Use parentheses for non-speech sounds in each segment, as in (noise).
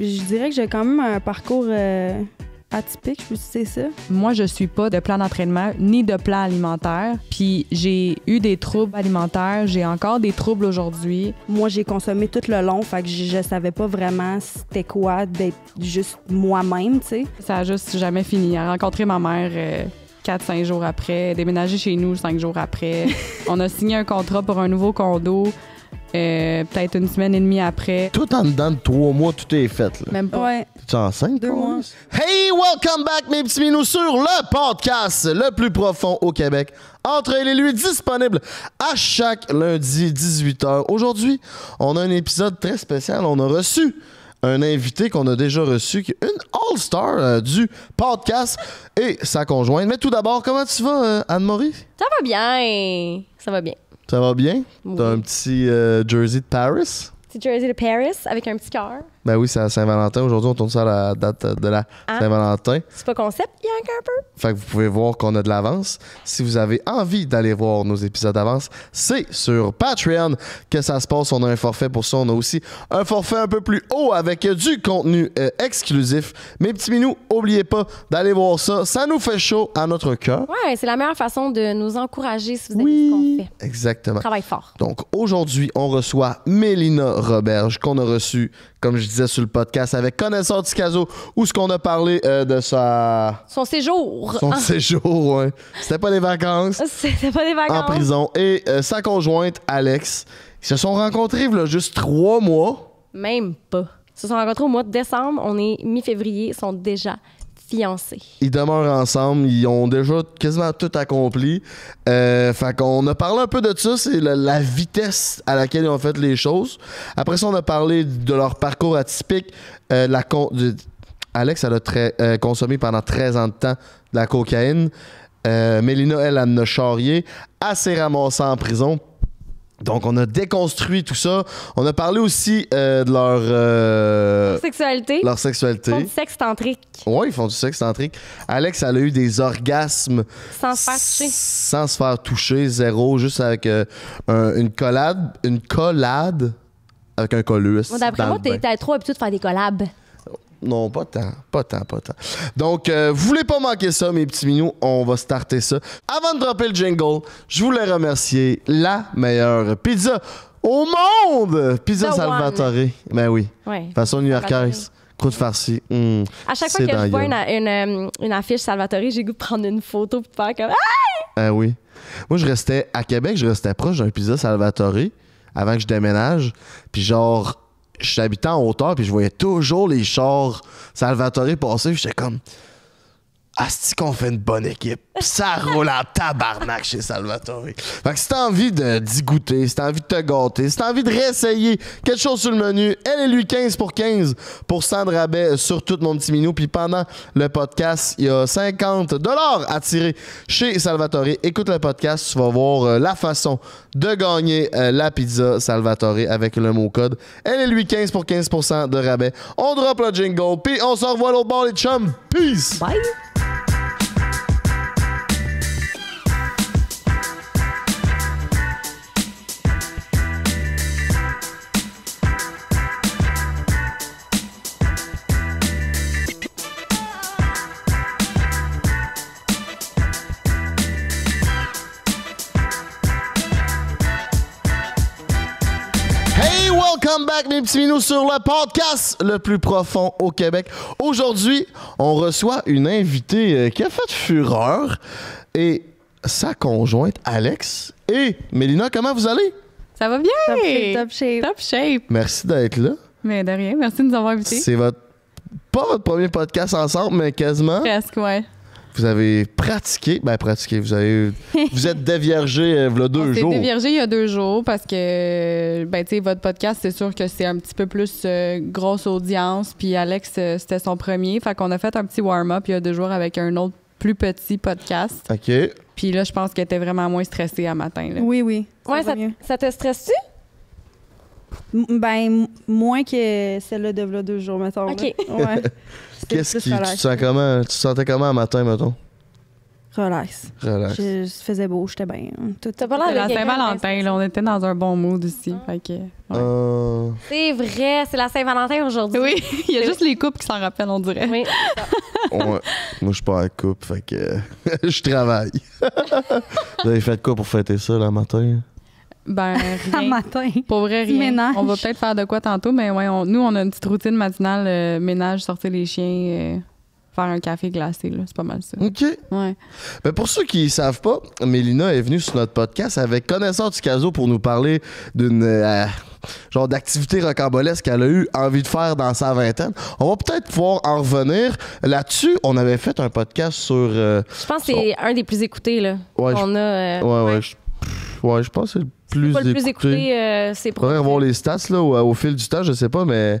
je dirais que j'ai quand même un parcours euh, atypique, je peux ça. Moi, je suis pas de plan d'entraînement ni de plan alimentaire. Puis j'ai eu des troubles alimentaires, j'ai encore des troubles aujourd'hui. Moi, j'ai consommé tout le long, fait que je, savais pas vraiment c'était quoi d'être juste moi-même, tu sais. Ça a juste jamais fini. À rencontrer ma mère. Euh, quatre, 4-5 jours après, déménager chez nous cinq jours après. (laughs) on a signé un contrat pour un nouveau condo. Euh, peut-être une semaine et demie après. Tout en dedans de trois mois, tout est fait. Même pas. Ouais. es enceinte? Deux mois. Hey, welcome back, mes petits minous, sur le podcast le plus profond au Québec. Entre les lui disponible à chaque lundi 18h. Aujourd'hui, on a un épisode très spécial. On a reçu un invité qu'on a déjà reçu, qui est une all-star euh, du podcast et sa conjointe. Mais tout d'abord, comment tu vas, euh, Anne-Marie? Ça va bien. Ça va bien. Ça va bien? T'as un petit euh, jersey de Paris? Petit jersey de Paris avec un petit cœur. Ben oui, c'est à Saint-Valentin. Aujourd'hui, on tourne ça à la date de la ah. Saint-Valentin. C'est pas concept, il y a Fait que vous pouvez voir qu'on a de l'avance. Si vous avez envie d'aller voir nos épisodes d'avance, c'est sur Patreon que ça se passe. On a un forfait pour ça. On a aussi un forfait un peu plus haut avec du contenu euh, exclusif. Mes petits minous, oubliez pas d'aller voir ça. Ça nous fait chaud à notre cœur. Ouais, c'est la meilleure façon de nous encourager si vous oui, aimez ce Exactement. Travaille fort. Donc aujourd'hui, on reçoit Mélina Roberge qu'on a reçue comme je disais sur le podcast, avec Connaissance du Caso, où ce qu'on a parlé euh, de sa... Son séjour. Son ah. séjour, oui. C'était pas des vacances. (laughs) C'était pas des vacances. En prison. Et euh, sa conjointe, Alex, ils se sont rencontrés, là, juste trois mois. Même pas. Ils se sont rencontrés au mois de décembre. On est mi-février. Ils sont déjà ils demeurent ensemble, ils ont déjà quasiment tout accompli. Euh, fait qu'on a parlé un peu de ça, c'est la, vitesse à laquelle ils ont fait les choses. Après ça, on a parlé de leur parcours atypique, euh, Alex, elle a euh, consommé pendant 13 ans de temps de la cocaïne. Euh, Mélina, elle, elle a charrié. assez s'est en prison donc, on a déconstruit tout ça. On a parlé aussi euh, de euh, leur, sexualité. Leur sexualité. Ils font du sexe tantrique. Oui, ils font du sexe tantrique. Alex, elle a eu des orgasmes... Sans se faire toucher. Sans se faire toucher, zéro, juste avec euh, une collade. Une collade avec un colus. D'après moi, t'es trop habitué de faire des collabs. Non, pas tant. Pas tant, pas tant. Donc, euh, vous voulez pas manquer ça, mes petits minous, on va starter ça. Avant de dropper le jingle, je voulais remercier la meilleure pizza au monde! Pizza Salvatore. Ben oui. Ouais. Façon new-yorkaise. Croûte farcie. Hum. À chaque fois que je vois euh, une, affiche Salvatore, j'ai goût de prendre une photo pour faire comme. Ben oui. Moi, je restais à Québec, je restais proche d'un pizza Salvatore avant que je déménage. Puis genre, j'habitais en hauteur, puis je voyais toujours les chars Salvatore passer, j'étais comme Asti qu'on fait une bonne équipe. Ça roule en tabarnak chez Salvatore. Fait que si t'as envie de d'y goûter, si t'as envie de te gâter, si t'as envie de réessayer quelque chose sur le menu, elle et lui 15 pour 15 de rabais sur tout mon petit minou. Puis pendant le podcast, il y a 50 dollars à tirer chez Salvatore. Écoute le podcast, tu vas voir euh, la façon de gagner euh, la pizza Salvatore avec le mot code. Elle et lui 15 pour 15 de rabais. On drop le jingle, puis on se revoit l'autre bord les chums. Peace! Bye! back, mes petits minous, sur le podcast le plus profond au Québec. Aujourd'hui, on reçoit une invitée euh, qui a fait fureur et sa conjointe, Alex. Et Mélina, comment vous allez? Ça va bien! Top shape. Top shape. Top shape. Merci d'être là. Mais de rien, merci de nous avoir invités. C'est votre. Pas votre premier podcast ensemble, mais quasiment. Presque, ouais. Vous avez pratiqué, ben pratiqué, vous avez vous êtes déviergé euh, il y a deux jours. déviergé il y a deux jours parce que ben tu sais votre podcast c'est sûr que c'est un petit peu plus euh, grosse audience puis Alex euh, c'était son premier, fait qu'on a fait un petit warm up il y a deux jours avec un autre plus petit podcast. OK. Puis là je pense qu'elle était vraiment moins stressée à matin Oui oui. Ça ouais, ça, ça te stresse-tu ben, moins que celle-là de là, deux jours, mettons. OK. (laughs) Qu'est-ce qui. Tu te, sens comment, tu te sentais comment un matin, mettons? Relax. Relax. Je, faisais beau, j'étais bien. Hein, T'as pas l'air de la Saint-Valentin, là, on était dans un bon mood ici. Ah. Fait que, euh. C'est vrai, c'est la Saint-Valentin aujourd'hui. Oui, (laughs) il y a juste les couples qui s'en rappellent, on dirait. Oui. (laughs) Moi, je suis pas à coupe, fait que je travaille. Vous avez fait quoi pour fêter ça, le matin? Ben, (laughs) rien. matin. Pour vrai, rien. On va peut-être faire de quoi tantôt, mais ouais, nous, on a une petite routine matinale euh, ménage, sortir les chiens, euh, faire un café glacé. C'est pas mal ça. OK. Ouais. Ben, pour ceux qui ne savent pas, Mélina est venue sur notre podcast avec Connaisseur du Caso pour nous parler d'une. Euh, genre d'activité rocambolesque qu'elle a eu envie de faire dans sa vingtaine. On va peut-être pouvoir en revenir. Là-dessus, on avait fait un podcast sur. je pense que c'est un des plus écoutés, là. a. ouais, ouais. ouais. Je... pense que c'est plus pas le plus écouté, On va voir les stats là, euh, au, fil du temps, je sais pas, mais.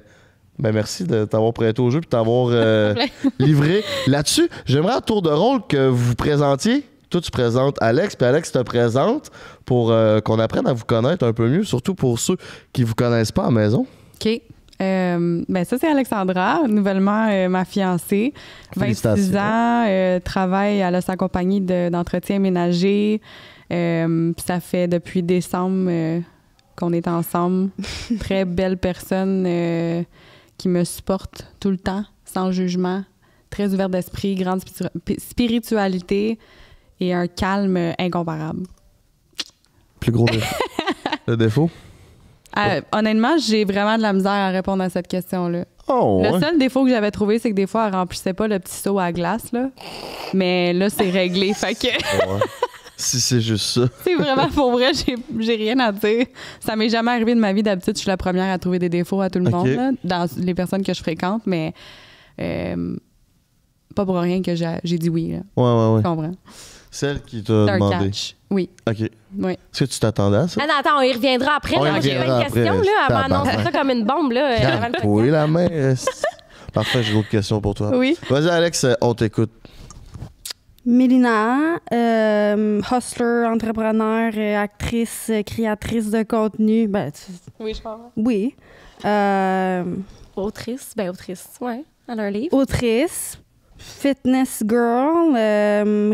Ben merci de t'avoir prêté au jeu et t'avoir euh, (laughs) livré. Là-dessus, j'aimerais un tour de rôle que vous présentiez. Toi, tu présentes Alex, puis Alex te présente pour euh, qu'on apprenne à vous connaître un peu mieux, surtout pour ceux qui vous connaissent pas à maison. OK. ben ça, c'est Alexandra, nouvellement ma fiancée. 26 ans, travaille à la sa compagnie d'entretien ménager. Euh, ça fait depuis décembre euh, qu'on est ensemble. (laughs) Très belle personne euh, qui me supporte tout le temps, sans jugement. Très ouvert d'esprit, grande spiritualité et un calme incomparable. Plus gros défaut. (laughs) le défaut? Euh, honnêtement, j'ai vraiment de la misère à répondre à cette question-là. Ah, le seul défaut que j'avais trouvé, c'est que des fois, elle remplissait pas le petit seau à glace, là. Mais là, c'est réglé, fait que si c'est juste ça. (laughs) c'est vraiment pour vrai, j'ai rien à dire. Ça m'est jamais arrivé de ma vie. D'habitude, je suis la première à trouver des défauts à tout le monde, dans les personnes que je fréquente, mais euh, pas pour rien que j'ai dit oui. Là. Ouais, ouais, ouais. Je comprends. Celle qui t'a demandé. Oui. OK. Oui. Est-ce que tu t'attendais à ça? non, attends, il reviendra après. J'ai une question. Là, elle ça comme une bombe. Là, oui, la main. (laughs) Parfait, j'ai d'autres questions pour toi. Oui. Vas-y, Alex, on t'écoute. Mélina, euh, hustler, entrepreneur, euh, actrice, euh, créatrice de contenu. Ben, Oui, je pense. Oui. Euh, autrice, ben autrice, ouais. a un livre. Autrice, fitness girl,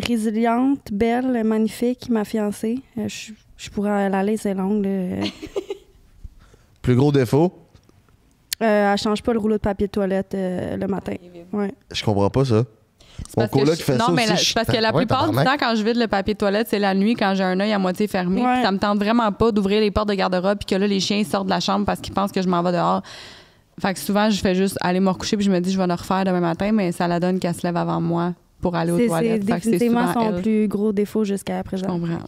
résiliente, belle, magnifique, ma fiancée. je, pourrais l'aller, c'est long. Plus gros défaut? Elle elle change pas le rouleau de papier de toilette le matin. Ouais. Je comprends pas ça. Mon fait mais parce que la plupart du temps, quand je vide le papier de toilette, c'est la nuit, quand j'ai un œil à moitié fermé. Ça me tente vraiment pas d'ouvrir les portes de garde-robe puis que là, les chiens sortent de la chambre parce qu'ils pensent que je m'en vais dehors. Fait que souvent, je fais juste aller me recoucher puis je me dis, je vais le refaire demain matin, mais ça la donne qu'elle se lève avant moi pour aller aux toilettes. C'est définitivement son plus gros défaut jusqu'à présent. Je comprends.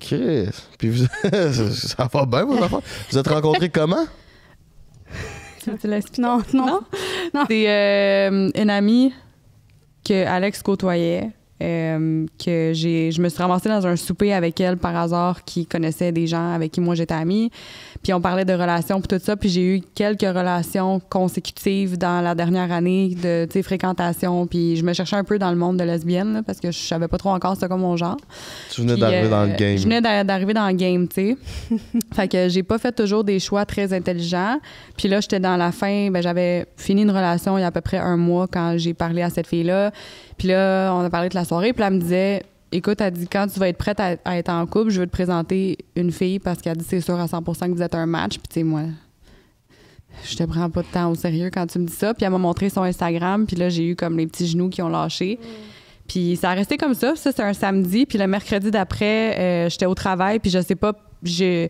OK. Puis vous... (laughs) ça va bien, vos enfants? Vous êtes rencontrés comment? Tu non, non. non. non. C'est euh, une amie que Alex côtoyait euh, que j'ai, je me suis ramassée dans un souper avec elle par hasard qui connaissait des gens avec qui moi j'étais amie. Puis on parlait de relations puis tout ça. Puis j'ai eu quelques relations consécutives dans la dernière année de fréquentation. Puis je me cherchais un peu dans le monde de lesbienne parce que je savais pas trop encore c'était comme mon genre. Tu venais d'arriver dans le euh, game. Je venais d'arriver dans le game, tu sais. (laughs) fait que j'ai pas fait toujours des choix très intelligents. Puis là, j'étais dans la fin, ben, j'avais fini une relation il y a à peu près un mois quand j'ai parlé à cette fille-là. Puis là, on a parlé de la soirée, puis elle me disait écoute, elle dit quand tu vas être prête à, être en couple, je veux te présenter une fille parce qu'elle dit c'est sûr à 100 que vous êtes un match. Puis tu sais, moi, je te prends pas de temps au sérieux quand tu me dis ça. Puis elle m'a montré son Instagram, puis là, j'ai eu comme les petits genoux qui ont lâché. Mm. Puis ça a resté comme ça. Ça, c'est un samedi. Puis le mercredi d'après, euh, j'étais au travail, puis je sais pas, j'ai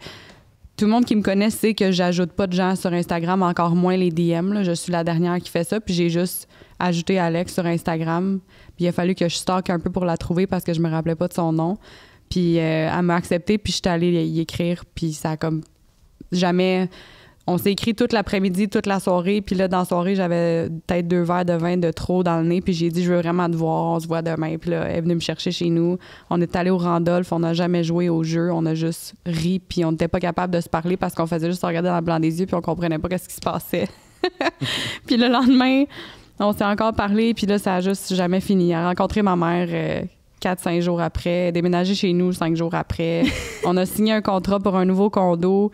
tout le monde qui me connaît sait que j'ajoute pas de gens sur Instagram, encore moins les DM. Je suis la dernière qui fait ça, puis j'ai juste ajouté Alex sur Instagram. Puis il a fallu que je stocke un peu pour la trouver parce que je me rappelais pas de son nom. Puis euh, elle m'a accepté, puis je suis allée y écrire, puis ça a comme jamais on s'est écrit toute l'après-midi, toute la soirée. Puis là, dans la soirée, j'avais peut-être deux verres de vin de trop dans le nez. Puis j'ai dit, je veux vraiment te voir, on se voit demain. Puis là, elle est venue me chercher chez nous. On est allé au Randolph, on n'a jamais joué au jeu, on a juste ri. Puis on n'était pas capable de se parler parce qu'on faisait juste regarder dans le blanc des yeux, puis on comprenait pas ce qui se passait. (laughs) puis le lendemain, on s'est encore parlé, puis là, ça a juste jamais fini. Elle a rencontré ma mère. Euh, quatre 4-5 jours après, déménagé chez nous 5 jours après. (laughs) on a signé un contrat pour un nouveau condo.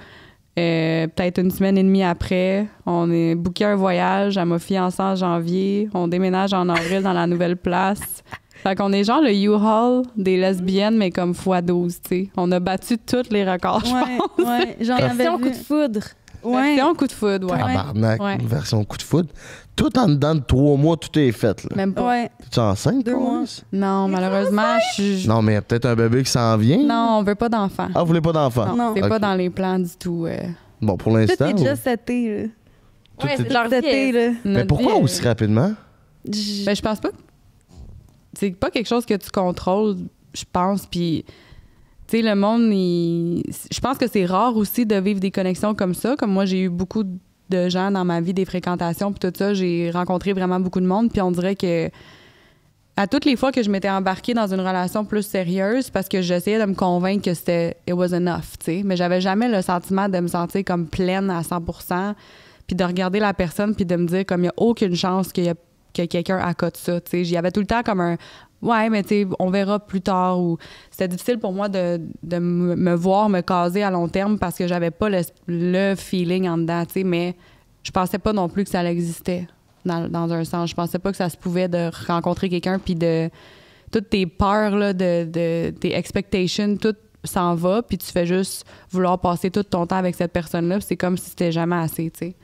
Euh, peut-être une semaine et demie après, on est booké un voyage. à m'a fiancée en janvier. On déménage en avril dans la nouvelle place. Fait qu'on est genre le U-Haul des lesbiennes, mais comme x12, tu sais. On a battu tous les records, je pense. Ouais, genre, un coup de foudre. Ouais. Version coup de foudre, ouais. Tabarnak, Ouais. version coup de foudre. Tout en dedans de trois mois, tout est fait. Là. Même pas. Ouais. es tu enceinte, Deux mois. Non, malheureusement, je suis- Non, mais il y a peut-être un bébé qui s'en vient. Non, on veut pas d'enfant. Ah, vous voulez pas d'enfant? Non. c'est n'est pas dans les plans du tout. Euh. Bon, pour Tout l'instant. est déjà oui. Tout Ouais, est- c'est leur été. là. Euh, mais pourquoi aussi euh. rapidement? mais Ben, je pense pas. C'est pas quelque chose que tu contrôles, je pense. Puis tu sais, le monde, je pense que c'est rare aussi de vivre des connexions comme ça. Comme moi, j'ai eu beaucoup de gens dans ma vie, des fréquentations, puis tout ça. J'ai rencontré vraiment beaucoup de monde. Puis on dirait que à toutes les fois que je m'étais embarquée dans une relation plus sérieuse, parce que j'essayais de me convaincre que c'était it was enough, tu Mais j'avais jamais le sentiment de me sentir comme pleine à 100 puis de regarder la personne, puis de me dire comme il n'y a aucune chance qu'il y a que quelqu'un accote ça. J'y avais tout le temps comme un Ouais, mais tu on verra plus tard. C'était difficile pour moi de, me voir me caser à long terme parce que j'avais pas le, feeling en dedans, tu sais, mais je pensais pas non plus que ça existait dans, un sens. Je pensais pas que ça se pouvait de rencontrer quelqu'un puis de. Toutes tes peurs, là, de, de, tes expectations, tout s'en va, puis tu fais juste vouloir passer tout ton temps avec cette personne-là, c'est comme si c'était jamais assez, tu sais.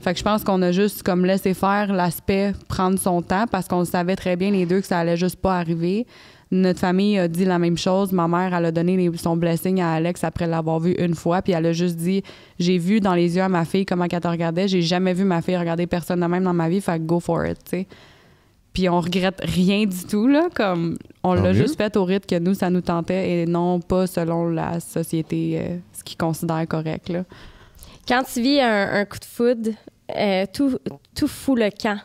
Fait que je pense qu'on a juste comme laissé faire l'aspect prendre son temps parce qu'on savait très bien les deux que ça allait juste pas arriver. Notre famille a dit la même chose. Ma mère, elle a donné son blessing à Alex après l'avoir vu une fois. Puis elle a juste dit J'ai vu dans les yeux à ma fille comment elle te regardait. J'ai jamais vu ma fille regarder personne de même dans ma vie. Fait que go for it, Puis on regrette rien du tout, là. Comme on l'a juste fait au rythme que nous, ça nous tentait et non pas selon la société, euh, ce qu'ils considèrent correct, là. Quand tu vis un, coup de foudre, euh, tout, tout fout le camp.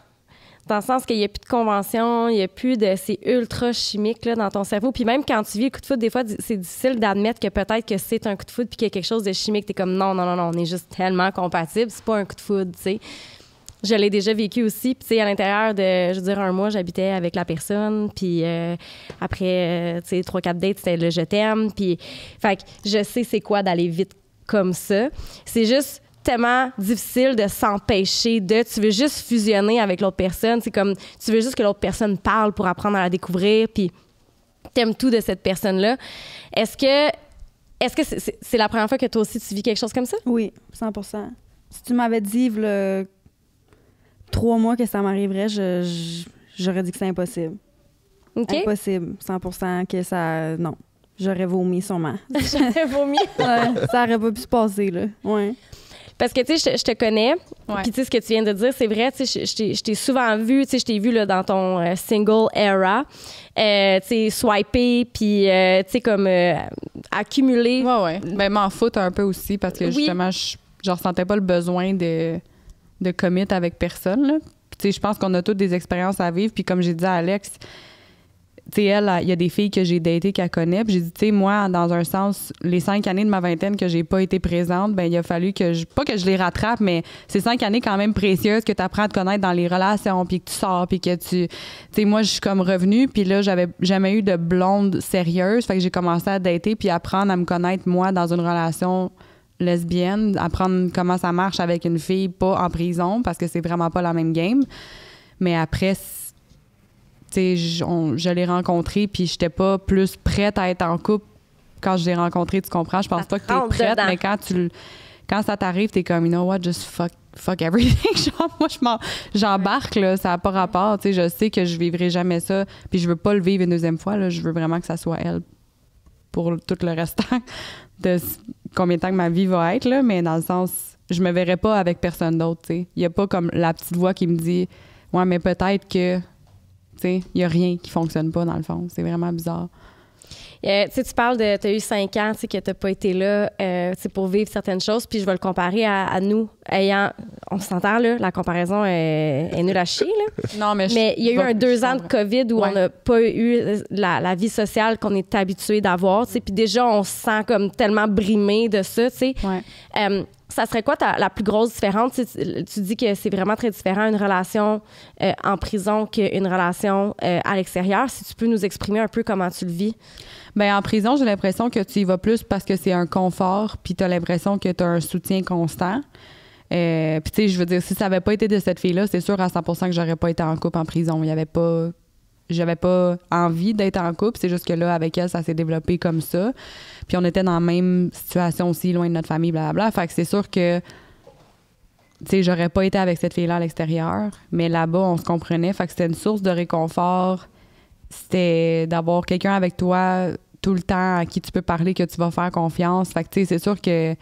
Dans le sens qu'il n'y a plus de convention, il n'y a plus de. C'est ultra chimique là, dans ton cerveau. Puis même quand tu vis un coup de foudre, des fois, c'est difficile d'admettre que peut-être que c'est un coup de foudre puis qu'il y a quelque chose de chimique. Tu es comme non, non, non, non, on est juste tellement compatibles, c'est pas un coup de foudre, tu sais je l'ai déjà vécu aussi. Puis, tu sais, à l'intérieur de, je veux dire, un mois, j'habitais avec la personne. Puis, euh, après, euh, tu sais, trois, quatre dates, c'était le je t'aime. Puis, fait je sais c'est quoi d'aller vite comme ça. C'est juste tellement difficile de s'empêcher de. Tu veux juste fusionner avec l'autre personne. C'est comme tu veux juste que l'autre personne parle pour apprendre à la découvrir. Puis t'aimes tout de cette personne-là. Est-ce que est-ce que c'est la première fois que toi aussi tu vis quelque chose comme ça? Oui, 100 Si tu m'avais dit le trois mois que ça m'arriverait, j'aurais dit que c'est impossible. Okay. Impossible, 100 que ça. Non. J'aurais vomi sûrement. (laughs) J'aurais vomi. ouais, ça aurait pas pu se passer, Parce que, tu sais, je, te connais. Puis, tu sais, ce que tu viens de dire, c'est vrai. Tu je t'ai souvent vu. Tu je t'ai vu dans ton euh, single era. Euh, tu sais, swiper, puis, euh, tu sais, comme accumuler. Ouais, Ben, m'en foutre un peu aussi parce que, justement, je, je ressentais pas le besoin de, de commit avec personne, Tu sais, je pense qu'on a toutes des expériences à vivre. Puis, comme j'ai dit à Alex, tu sais, elle, il y a des filles que j'ai datées qu'elle connaît. Puis j'ai dit, tu sais, moi, dans un sens, les cinq années de ma vingtaine que j'ai pas été présente, ben il a fallu que je, pas que je les rattrape, mais ces cinq années quand même précieuses que tu apprends à te connaître dans les relations, puis que tu sors, puis que tu, tu sais, moi, je suis comme revenue, puis là, j'avais jamais eu de blonde sérieuse. Fait que j'ai commencé à dater, puis apprendre à me connaître, moi, dans une relation lesbienne, apprendre comment ça marche avec une fille, pas en prison, parce que c'est vraiment pas la même game. Mais après, je l'ai rencontré, puis je n'étais pas plus prête à être en couple quand je l'ai rencontré, tu comprends? Je pense pas que tu es prête, mais quand tu quand ça t'arrive, tu es comme, you know what, just fuck, fuck everything. (laughs) moi, j'embarque, ça n'a pas rapport. Tu je sais que je ne vivrai jamais ça, puis je veux pas le vivre une deuxième fois, là. Je veux vraiment que ça soit elle pour tout le restant (laughs) de combien de temps que ma vie va être, là, mais dans le sens, je me verrai pas avec personne d'autre, tu Il n'y a pas comme la petite voix qui me dit, ouais, mais peut-être que il n'y a rien qui fonctionne pas, dans le fond. C'est vraiment bizarre. Euh, tu parles de. Tu as eu cinq ans que tu n'as pas été là euh, pour vivre certaines choses, puis je vais le comparer à nous, ayant. On s'entend, là, la comparaison est, est nulle à chier, là. (laughs) Non, mais, mais il y a eu un deux ans de COVID où on n'a pas eu la, la vie sociale qu'on est habitué d'avoir, tu sais. Puis déjà, on se sent comme tellement brimé de ça, tu sais. Euh, ça serait quoi ta, la plus grosse différence? Tu, dis que c'est vraiment très différent une relation euh, en prison qu'une relation euh, à l'extérieur. Si tu peux nous exprimer un peu comment tu le vis. Bien, en prison, j'ai l'impression que tu y vas plus parce que c'est un confort, puis tu as l'impression que tu as un soutien constant. Euh, puis, tu sais, je veux dire, si ça avait pas été de cette fille-là, c'est sûr à 100 que j'aurais pas été en couple en prison. Il y avait pas. J'avais pas envie d'être en couple. C'est juste que là, avec elle, ça s'est développé comme ça. Puis on était dans la même situation aussi, loin de notre famille, blablabla. Fait que c'est sûr que tu sais, j'aurais pas été avec cette fille-là à l'extérieur, mais là-bas, on se comprenait. Fait que c'était une source de réconfort. C'était d'avoir quelqu'un avec toi tout le temps à qui tu peux parler, que tu vas faire confiance. Fait que, tu sais, c'est sûr que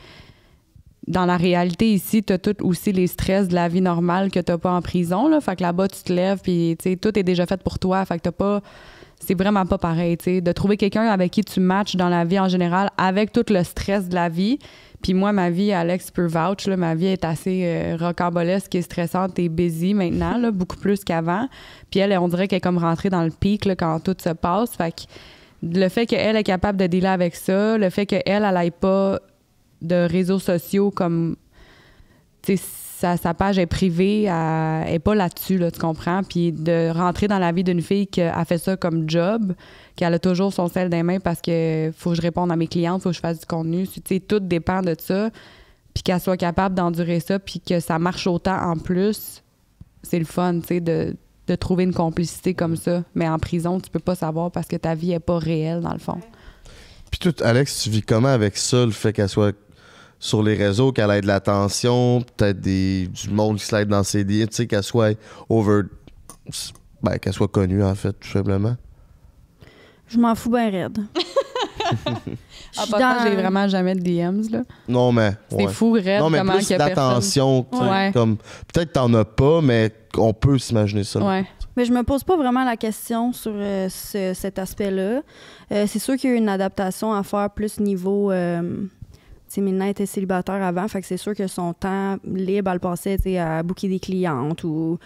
dans la réalité ici, tu as tout aussi les stress de la vie normale que tu pas en prison. Là. Fait que là-bas, tu te lèves, puis tout est déjà fait pour toi. Fait que t'as pas. C'est vraiment pas pareil. T'sais. De trouver quelqu'un avec qui tu matches dans la vie en général, avec tout le stress de la vie. Puis moi, ma vie, Alex peut vouch, ma vie est assez euh, rocambolesque et stressante et busy maintenant, là, beaucoup plus qu'avant. Puis elle, on dirait qu'elle est comme rentrée dans le pic quand tout se passe. Fait que le fait qu'elle est capable de dealer avec ça, le fait qu'elle, elle n'aille pas de réseaux sociaux comme sa, sa page est privée, elle n'est pas là-dessus, tu comprends? Puis de rentrer dans la vie d'une fille qui a fait ça comme job, qu'elle a toujours son sel des mains parce que faut que je réponde à mes clientes, faut que je fasse du contenu. sais, tout dépend de ça. Puis qu'elle soit capable d'endurer ça, puis que ça marche autant en plus, c'est le fun, tu sais, de, trouver une complicité comme ça. Mais en prison, tu peux pas savoir parce que ta vie est pas réelle, dans le fond. Puis tout, Alex, tu vis comment avec ça, le fait qu'elle soit sur les réseaux, qu'elle ait de l'attention, peut-être des, du monde qui slide dans ses liens, tu sais, qu'elle soit over. Ben, qu'elle soit connue, en fait, tout simplement. Je m'en fous bien raide. (laughs) Ah, j'ai vraiment jamais de DMs, là. Non, mais. C'est fou, raide, non, mais comment plus d'attention. Comme, peut-être t'en as pas, mais on peut s'imaginer ça. Ouais. Mais je me pose pas vraiment la question sur euh, cet aspect-là. Euh, c'est sûr qu'il y a une adaptation à faire plus niveau. Euh, sais, était célibataire avant, fait que c'est sûr que son temps libre, elle passait à bouquer des clientes ou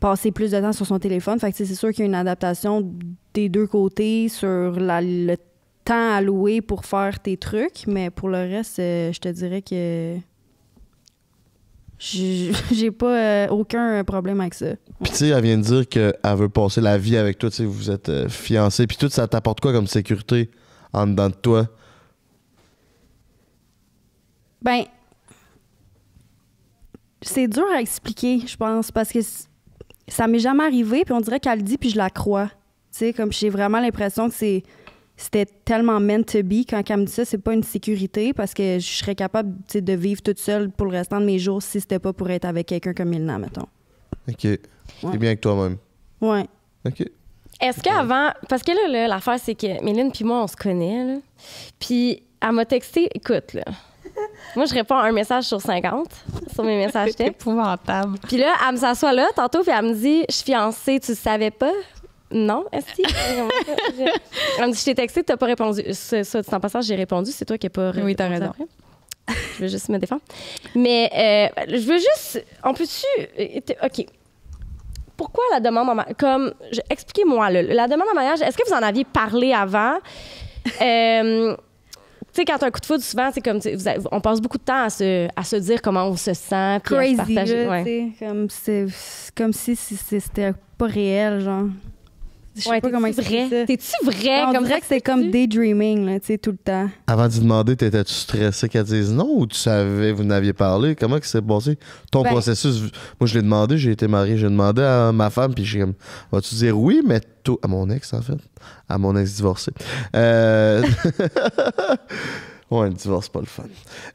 passer plus de temps sur son téléphone. Fait que c'est sûr qu'il y a une adaptation des deux côtés sur le temps alloué pour faire tes trucs, mais pour le reste, euh, je te dirais que j'ai pas euh, aucun problème avec ça. Puis tu sais, elle vient de dire qu'elle veut passer la vie avec toi, tu sais, vous êtes fiancé, euh, fiancés, puis tout ça t'apporte quoi comme sécurité en dedans de toi? Ben, c'est dur à expliquer, je pense, parce que ça m'est jamais arrivé, puis on dirait qu'elle le dit, puis je la crois. Tu sais, comme j'ai vraiment l'impression que c'est c'était tellement meant to be quand elle me dit ça, c'est pas une sécurité parce que je serais capable de vivre toute seule pour le restant de mes jours si c'était pas pour être avec quelqu'un comme Milna, mettons. OK. T'es bien avec toi-même. Ouais. OK. Est-ce qu'avant. Parce que là, l'affaire, c'est que Méline puis moi, on se connaît, là. Puis elle m'a texté, écoute, là, moi, je réponds à un message sur 50 sur mes messages textes. épouvantable. Puis là, elle me s'assoit là tantôt, puis elle me dit Je suis fiancée, tu le savais pas non, est-ce que. (laughs) Elle me dit Je t'ai texté, tu t'as pas répondu. Ça, tu t'en passant, j'ai répondu, c'est toi qui n'as pas répondu. Oui, t'as raison. je veux juste me défendre. Mais euh, je veux juste. en plus, tu euh, OK. Pourquoi la demande en mariage? Comme, expliquez-moi, la demande en mariage, est-ce que vous en aviez parlé avant? euh, tu sais, quand as un coup de foudre, souvent, c'est comme, on passe beaucoup de temps à se, dire comment on se sent, Crazy, comme, comme si c'était pas réel, genre. Je sais pas comment expliquer vrai? T'es-tu vrai? On dirait que c'est comme daydreaming, là, tu sais, tout le temps. Avant de demander, t'étais-tu stressé qu'elle dise non ou tu savais, vous n'aviez parlé? Comment que c'est passé? Ton ben- processus, moi, je l'ai demandé, j'ai été marié, j'ai demandé à ma femme, puis j'ai comme, vas-tu dire oui, mais tout. à mon ex, en fait, à mon ex divorcé. Euh... (laughs) ouais, le divorce, pas le fun.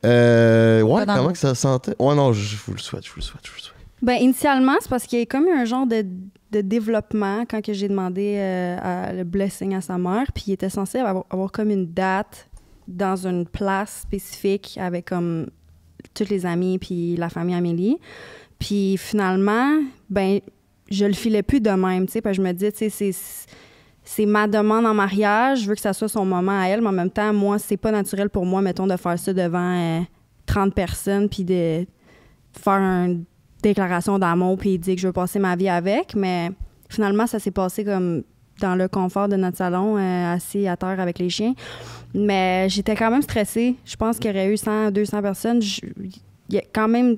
Euh, ouais, comment que ça sentait? Ouais, non, je vous le souhaite, je vous le souhaite, je vous le souhaite. Ben, initialement, c'est parce qu'il y a comme eu un genre de de développement quand que j'ai demandé euh, le blessing à sa mère, puis il était censé avoir, comme une date dans une place spécifique avec comme toutes les amis puis la famille Amélie. Puis finalement, ben je le filais plus de même, tu sais, parce que je me disais, tu sais, c'est ma demande en mariage, je veux que ça soit son moment à elle, mais en même temps, moi, c'est pas naturel pour moi, mettons, de faire ça devant 30 euh, personnes puis de faire un déclaration d'amour puis il dit que je veux passer ma vie avec, mais finalement, ça s'est passé comme dans le confort de notre salon, euh, assis à terre avec les chiens. Mais j'étais quand même stressée. Je pense qu'il y aurait eu 100, 200 personnes. Il y a quand même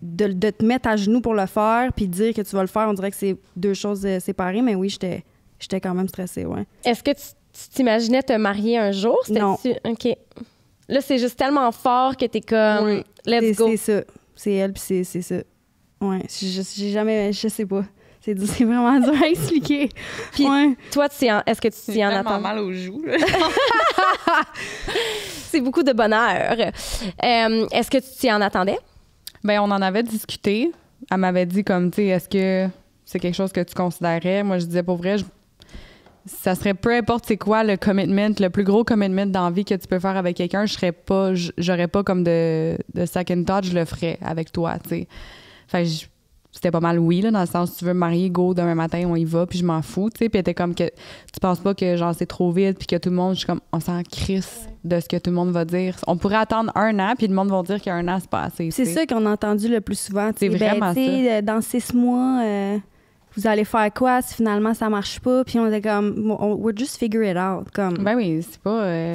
de, te mettre à genoux pour le faire puis dire que tu vas le faire, on dirait que c'est deux choses euh, séparées. Mais oui, j'étais, j'étais quand même stressée, ouais. Est-ce que tu t'imaginais te marier un jour? Non. OK. Là, c'est juste tellement fort que t'es comme, let's go. C'est ça. C'est elle, puis c'est ça. Ouais, je, j'ai jamais, je sais pas. C'est, (laughs) vraiment dur à expliquer. Puis toi, tu est-ce que tu t'y en attends? mal aux joues. (laughs) c'est beaucoup de bonheur. Euh, est-ce que tu t'y en attendais? Ben, on en avait discuté. Elle m'avait dit comme, tu est-ce que c'est quelque chose que tu considérais? Moi, je disais pour vrai, ça serait peu importe c'est quoi le commitment, le plus gros commitment d'envie que tu peux faire avec quelqu'un, je serais pas, j'aurais pas comme de, de second thought, je le ferais avec toi, tu fait c'était pas mal oui, là, dans le sens, tu veux me marier, go, demain matin, on y va, puis je m'en fous, tu sais. Puis était comme que tu penses pas que, genre, c'est trop vite, puis que tout le monde, je suis comme, on s'en crisse de ce que tout le monde va dire. On pourrait attendre un an, puis le monde va dire qu'un an, c'est pas assez. C'est ça qu'on a entendu le plus souvent, tu sais. Ben, vraiment ça. Euh, dans six mois, euh, vous allez faire quoi si finalement ça marche pas? Puis on était comme, on, we'll just figure it out. Comme, ben oui, c'est pas. Euh,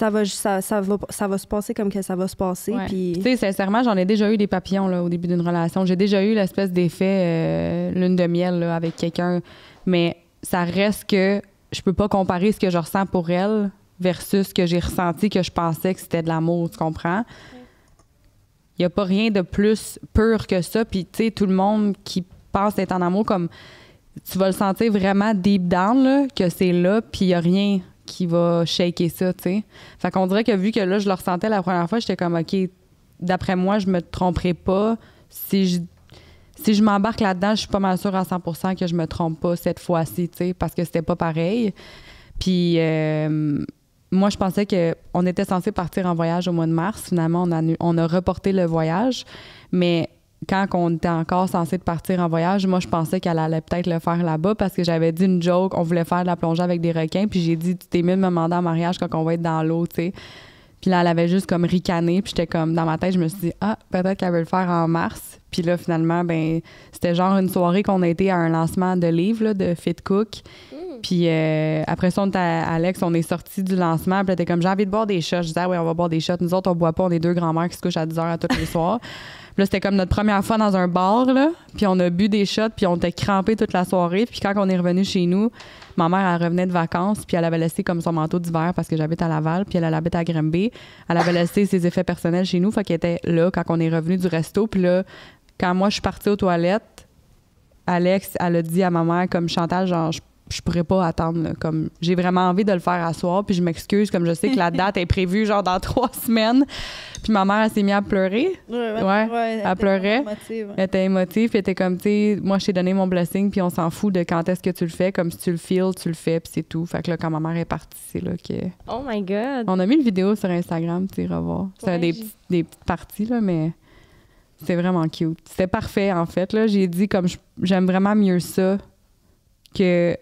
ça va, ça, va, ça va se passer comme que ça va se passer. Tu sais, sincèrement, j'en ai déjà eu des papillons là, au début d'une relation. J'ai déjà eu l'espèce d'effet euh, lune de miel avec quelqu'un, mais ça reste que je peux pas comparer ce que je ressens pour elle versus ce que j'ai ressenti que je pensais que c'était de l'amour, tu comprends? Il n'y a pas rien de plus pur que ça. Puis, tu sais, tout le monde qui pense être en amour, comme tu vas le sentir vraiment deep down, que c'est là, puis il n'y a rien qui va shaker ça, tu sais. Fait qu'on dirait que vu que là, je le ressentais la première fois, j'étais comme, OK, d'après moi, je me tromperai pas. Si je, si je m'embarque là-dedans, je suis pas mal sûre à 100 que je me trompe pas cette fois-ci, tu sais, parce que c'était pas pareil. Puis euh, moi, je pensais qu'on était censé partir en voyage au mois de mars. Finalement, on a, on a reporté le voyage, mais quand on était encore censé partir en voyage, moi, je pensais qu'elle allait peut-être le faire là-bas parce que j'avais dit une joke, on voulait faire de la plongée avec des requins, puis j'ai dit, tu t'es mis de me demander en mariage quand on va être dans l'eau, tu sais. Puis là, elle avait juste comme ricané, puis j'étais comme, dans ma tête, je me suis dit, ah, peut-être qu'elle veut le faire en mars. Puis là, finalement, ben c'était genre une soirée qu'on a été à un lancement de livre, là, de Fit Cook. Mm. Puis euh, après ça, on était Alex, on est sorti du lancement. Puis là, comme, j'ai envie de boire des shots. Je disais, ah oui, on va boire des shots. Nous autres, on boit pas. On est deux grands-mères qui se couchent à 10 h à tous les soirs. (laughs) c'était comme notre première fois dans un bar, là. Puis on a bu des shots, puis on était crampés toute la soirée. Puis quand on est revenu chez nous, ma mère, elle revenait de vacances, puis elle avait laissé comme son manteau d'hiver parce que j'habite à Laval, puis elle, elle habite à Grimby. Elle avait laissé ses effets personnels chez nous. Fait qu'elle était là quand on est revenu du resto. Puis là, quand moi, je suis partie aux toilettes, Alex, elle a dit à ma mère, comme Chantal, genre, je je pourrais pas attendre. comme j'ai vraiment envie de le faire à soir, puis je m'excuse, comme je sais que la date est prévue genre dans (laughs) trois semaines. Puis ma mère s'est mise à pleurer. Ouais, ouais, ouais elle, elle était émotive, elle était comme tu sais, moi je t'ai donné mon blessing, puis on s'en fout de quand est-ce que tu le fais. Comme si tu le feels, tu le fais, puis c'est tout. Fait que là, quand ma mère est partie, c'est là que. Oh my God. On a mis une vidéo sur Instagram, tu revoir. C'est des, des petites parties là, mais. c'est vraiment cute. C'était parfait, en fait. Là, j'ai dit comme j'aime vraiment mieux ça que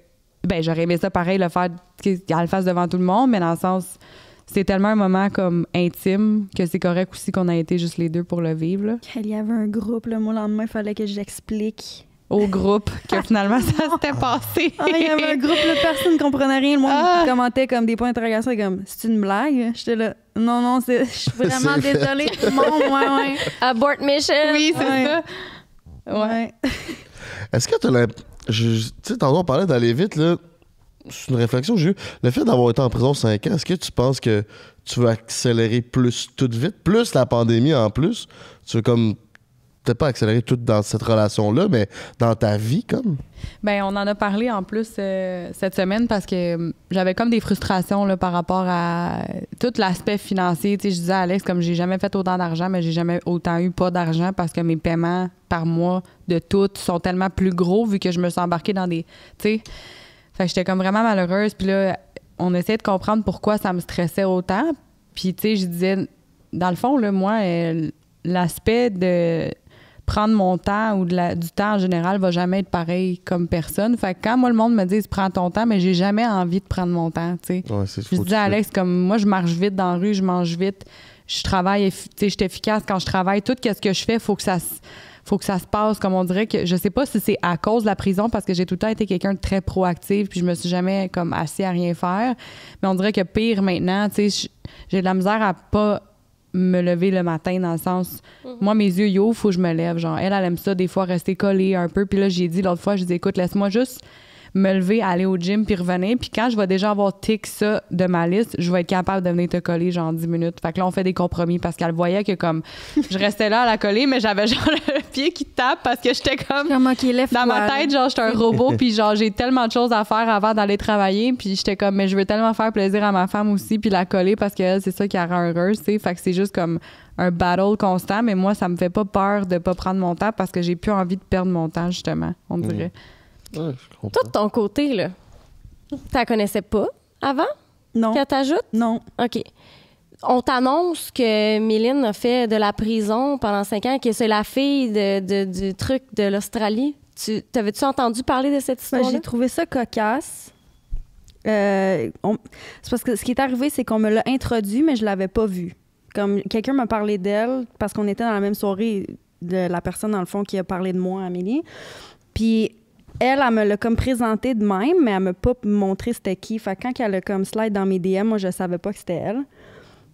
ben j'aurais aimé ça pareil, le faire, qu'elle le fasse devant tout le monde, mais dans le sens, c'est tellement un moment comme intime que c'est correct aussi qu'on a été juste les deux pour le vivre. Là. Il y avait un groupe, le mois lendemain, il fallait que j'explique au groupe que (laughs) finalement ça s'était passé. Ah, il y avait un groupe, personne ne comprenait rien. Moi, ah! commentait comme des points d'interrogation, comme c'est une blague. J'étais là, non, non, je suis vraiment désolée, tout le Ouais, Abort mission. Oui, c'est ça. Ouais. Est-ce que tu as tu sais, tantôt, d'aller vite, là. C'est une réflexion que j'ai eue. Le fait d'avoir été en prison 5 ans, est-ce que tu penses que tu veux accélérer plus tout vite, plus la pandémie en plus? Tu veux comme peut-être pas accéléré tout dans cette relation-là, mais dans ta vie, comme? Bien, on en a parlé en plus euh, cette semaine parce que euh, j'avais comme des frustrations là, par rapport à tout l'aspect financier. Tu sais, je disais à Alex, comme j'ai jamais fait autant d'argent, mais j'ai jamais autant eu pas d'argent parce que mes paiements par mois de tout sont tellement plus gros vu que je me suis embarquée dans des. Tu sais, fait que j'étais comme vraiment malheureuse. Puis là, on essayait de comprendre pourquoi ça me stressait autant. Puis, tu sais, je disais, dans le fond, le moi, euh, l'aspect de prendre mon temps ou du temps en général va jamais être pareil comme personne. Fait quand moi, le monde me dit prends ton temps, mais j'ai jamais envie de prendre mon temps, tu sais. je dis à Alex, comme moi, je marche vite dans la rue, je mange vite, je travaille, tu sais, je suis efficace quand je travaille. Tout ce que je fais, faut que ça faut que ça se passe comme on dirait que je sais pas si c'est à cause de la prison parce que j'ai tout le temps été quelqu'un de très proactif puis je me suis jamais comme assis à rien faire mais on dirait que pire maintenant tu sais j'ai de la misère à pas me lever le matin dans le sens mhm. moi mes yeux yo faut que je me lève genre elle elle aime ça des fois rester collée un peu puis là j'ai dit l'autre fois je dis écoute laisse-moi juste me lever, aller au gym, puis revenir. Puis quand je vais déjà avoir tick ça de ma liste, je vais être capable de venir te coller genre 10 minutes. Fait que là, on fait des compromis parce qu'elle voyait que comme je restais là à la coller, mais j'avais genre (laughs) le pied qui tape parce que j'étais comme. Dans ma tête, genre, j'étais un robot, puis genre, j'ai tellement de choses à faire avant d'aller travailler. Puis j'étais comme, mais je veux tellement faire plaisir à ma femme aussi, puis la coller parce que c'est ça qui la rend heureuse, tu sais. Fait que c'est juste comme un battle constant, mais moi, ça me fait pas peur de pas prendre mon temps parce que j'ai plus envie de perdre mon temps, justement, on dirait. Mm. Tout de ton côté, là, la connaissais pas avant? Non. tu t'ajoutes? Non. OK. On t'annonce que Méline a fait de la prison pendant cinq ans, que c'est la fille du truc de l'Australie. Tu, t'avais-tu entendu parler de cette histoire? Ben, j'ai trouvé ça cocasse. Euh, c'est parce que ce qui est arrivé, c'est qu'on me l'a introduit, mais je l'avais pas vu. Comme quelqu'un m'a parlé d'elle parce qu'on était dans la même soirée de la personne, dans le fond, qui a parlé de moi, à Amélie. Puis elle, elle me l'a comme présenté de même, mais elle m'a pas montré c'était qui. Fait que quand elle a comme slide dans mes DM, moi, je savais pas que c'était elle.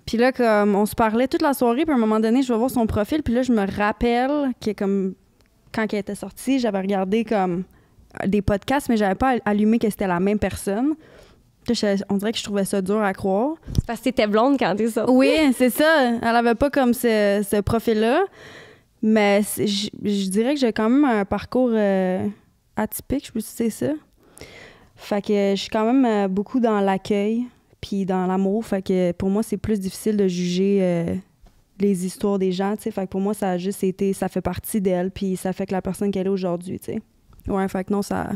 Puis là, comme, on se parlait toute la soirée, puis à un moment donné, je vais voir son profil, puis là, je me rappelle que, comme, quand elle était sortie, j'avais regardé, comme, des podcasts, mais j'avais pas allumé que c'était la même personne. on dirait que je trouvais ça dur à croire. C'est parce que t'étais blonde quand t'es sortie. Oui, c'est ça. Elle avait pas comme ce, profil-là. Mais je, dirais que j'ai quand même un parcours euh, atypique, je peux citer ça. Fait que euh, je suis quand même euh, beaucoup dans l'accueil, puis dans l'amour. Fait que pour moi, c'est plus difficile de juger euh, les histoires des gens, tu sais. Fait que pour moi, ça a juste été, ça fait partie d'elle, puis ça fait que la personne qu'elle est aujourd'hui, tu sais. Ouais, fait que non, ça,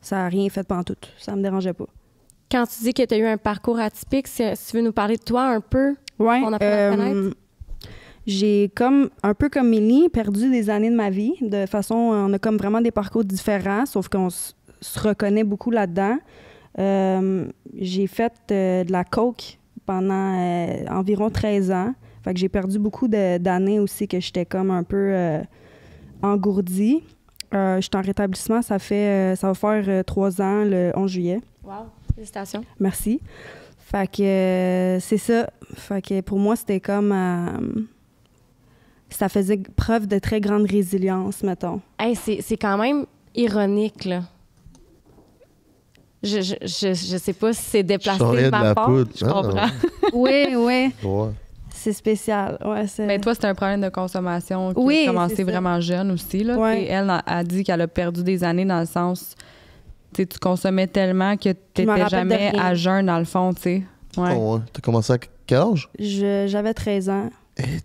ça a rien fait tout, Ça me dérangeait pas. Quand tu dis que tu as eu un parcours atypique, si tu veux nous parler de toi un peu, ouais, on a connaître j'ai comme, un peu comme Mélie, perdu des années de ma vie. De façon, on a comme vraiment des parcours différents, sauf qu'on se reconnaît beaucoup là-dedans. Euh, j'ai fait euh, de la coke pendant euh, environ 13 ans. Fait que j'ai perdu beaucoup d'années aussi que j'étais comme un peu engourdie. Je suis en rétablissement, ça fait ça va faire trois ans le 11 juillet. Wow, félicitations. Merci. Fait que c'est ça. Fait que pour moi, c'était comme ça faisait preuve de très grande résilience, mettons. c'est quand même ironique, Je, je, sais pas si c'est déplacé de ma part. comprends. Ah, (laughs) oui, oui. C'est spécial. Mais toi, c'est un problème de consommation qui a commencé vraiment jeune aussi. Elle a dit qu'elle a perdu des années dans le sens. Tu consommais tellement que tu n'étais jamais à jeun, dans le fond. tu sais. Ah tu as commencé à quel âge? J'avais 13 ans. Et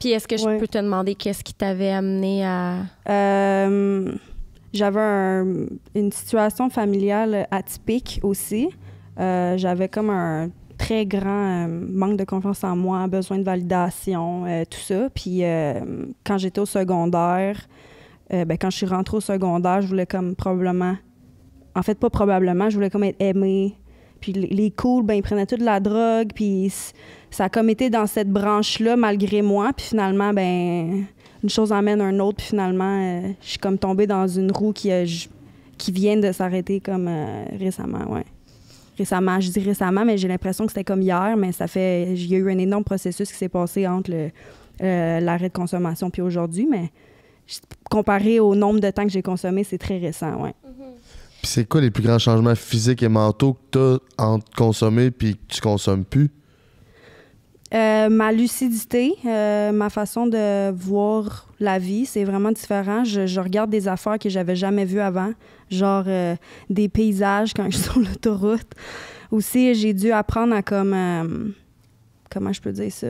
Puis est-ce que je peux te demander qu'est-ce qui t'avait amené à... Euh, j'avais une situation familiale atypique aussi. Euh, j'avais comme un très grand euh, manque de confiance en moi, besoin de validation, tout ça. Puis quand j'étais au secondaire, ben, quand je suis rentrée au secondaire, je voulais comme probablement... En fait, pas probablement, je voulais comme être aimée, puis les cools, ben, ils prenaient toute la drogue, puis ça a comme été dans cette branche-là malgré moi, puis finalement, ben une chose emmène un autre, puis finalement, euh, je suis comme tombée dans une roue qui, qui vient de s'arrêter comme euh, récemment, ouais. Récemment, je dis récemment, mais j'ai l'impression que c'était comme hier, mais ça fait, il y a eu un énorme processus qui s'est passé entre euh, l'arrêt de consommation puis aujourd'hui, mais comparé au nombre de temps que j'ai consommé, c'est très récent, ouais. Mm-hmm c'est quoi les plus grands changements physiques et mentaux que tu as entre consommer puis que tu consommes plus? Euh, ma lucidité, euh, ma façon de voir la vie, c'est vraiment différent. Je, regarde des affaires que j'avais jamais vues avant, genre euh, des paysages quand je suis sur l'autoroute. Aussi, j'ai dû apprendre à comme comment je peux dire ça,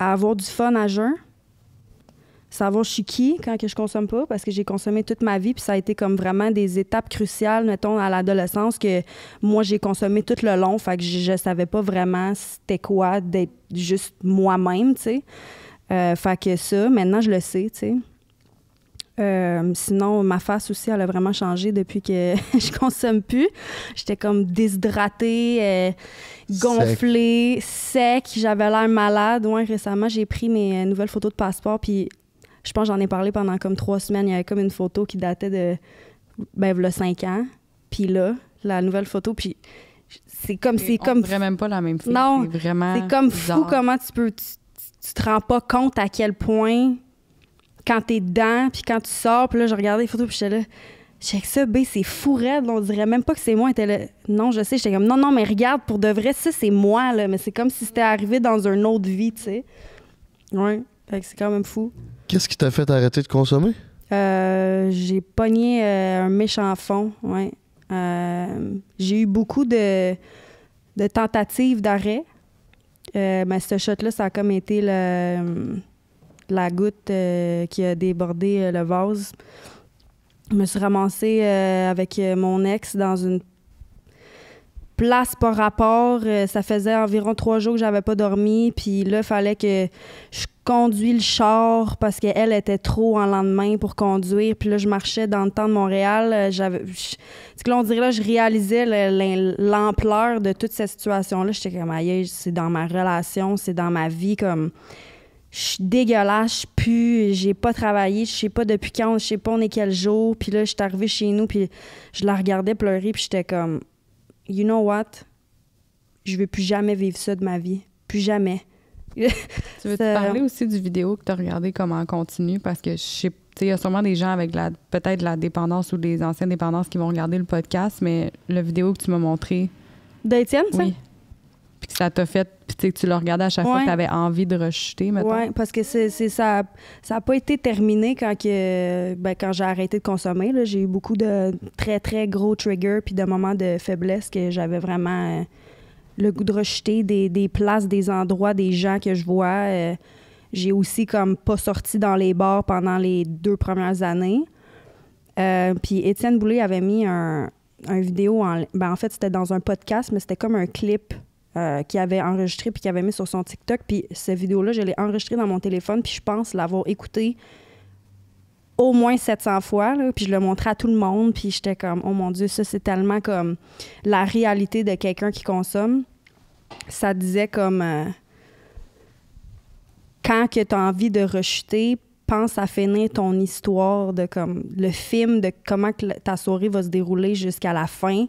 à avoir du fun à jeun savoir je suis qui quand que je consomme pas parce que j'ai consommé toute ma vie puis ça a été comme vraiment des étapes cruciales mettons à l'adolescence que moi j'ai consommé tout le long fait que je, je savais pas vraiment c'était quoi d'être juste moi-même tu sais euh, fait que ça maintenant je le sais tu sais euh, sinon, ma face aussi, elle a vraiment changé depuis que (laughs) je consomme plus. J'étais comme déshydratée, euh, gonflée, sec. J'avais l'air malade. Ouais, récemment, j'ai pris mes nouvelles photos de passeport, puis je pense j'en ai parlé pendant comme trois semaines. Il y avait comme une photo qui datait de, ben, le cinq ans. Puis là, la nouvelle photo, puis c'est comme... c'est comme même pas la même fille. Non, c'est vraiment C'est comme fou comment tu peux... Tu, te rends pas compte à quel point quand t'es dedans, puis quand tu sors, puis là, je regardais les photos, puis j'étais là... que ça, B, c'est fou raide. On dirait même pas que c'est moi. Non, je sais. J'étais comme, non, non, mais regarde, pour de vrai, ça, c'est moi, là. Mais c'est comme si c'était arrivé dans une autre vie, tu sais. Ouais. Fait c'est quand même fou. Qu'est-ce qui t'a fait arrêter de consommer? Euh, j'ai pogné euh, un méchant fond, ouais. Euh, j'ai eu beaucoup de, tentatives d'arrêt. mais ce shot-là, ça a comme été la goutte qui a débordé le vase. Je me suis ramassée avec mon ex dans une place par rapport. Euh, ça faisait environ trois jours que j'avais pas dormi. Puis là, il fallait que je conduis le char parce qu'elle était trop en lendemain pour conduire. Puis là, je marchais dans le temps de Montréal. Euh, j'avais, que l'on dirait, là, je réalisais l'ampleur de toute cette situation-là. J'étais comme, aïe, c'est dans ma relation, c'est dans ma vie, comme... Je suis dégueulasse, je pue, j'ai pas travaillé, je sais pas depuis quand, je sais pas on est quel jour. Puis là, je suis arrivée chez nous, puis je la regardais pleurer, puis j'étais comme, you know what? Je vais plus jamais vivre ça de ma vie. Plus jamais. (laughs) tu veux te parler aussi du vidéo que tu as regardé comment en continu? Parce que je sais y a sûrement des gens avec la peut-être la dépendance ou des anciennes dépendances qui vont regarder le podcast, mais la vidéo que tu m'as montré... – D'Étienne, ça? Oui ça fait, puis tu le regardais à chaque fois que tu avais envie de rechuter, maintenant. Oui, parce que c'est, ça n'a pas été terminé quand, que, ben, quand j'ai arrêté de consommer. J'ai eu beaucoup de très, très gros triggers puis de moments de faiblesse que j'avais vraiment euh, le goût de rechuter des, places, des endroits, des gens que je vois. Euh, j'ai aussi comme pas sorti dans les bars pendant les deux premières années. Euh, puis Étienne Boulay avait mis un, vidéo en, ben, en fait c'était dans un podcast mais c'était comme un clip euh, qui avait enregistré puis qui avait mis sur son TikTok. Puis cette vidéo-là, je l'ai enregistrée dans mon téléphone, puis je pense l'avoir écoutée au moins 700 fois, puis je le montrais à tout le monde, puis j'étais comme, oh mon Dieu, ça, c'est tellement comme la réalité de quelqu'un qui consomme. Ça disait comme, euh, quand que tu as envie de rechuter, pense à finir ton histoire de comme le film, de comment que ta soirée va se dérouler jusqu'à la fin,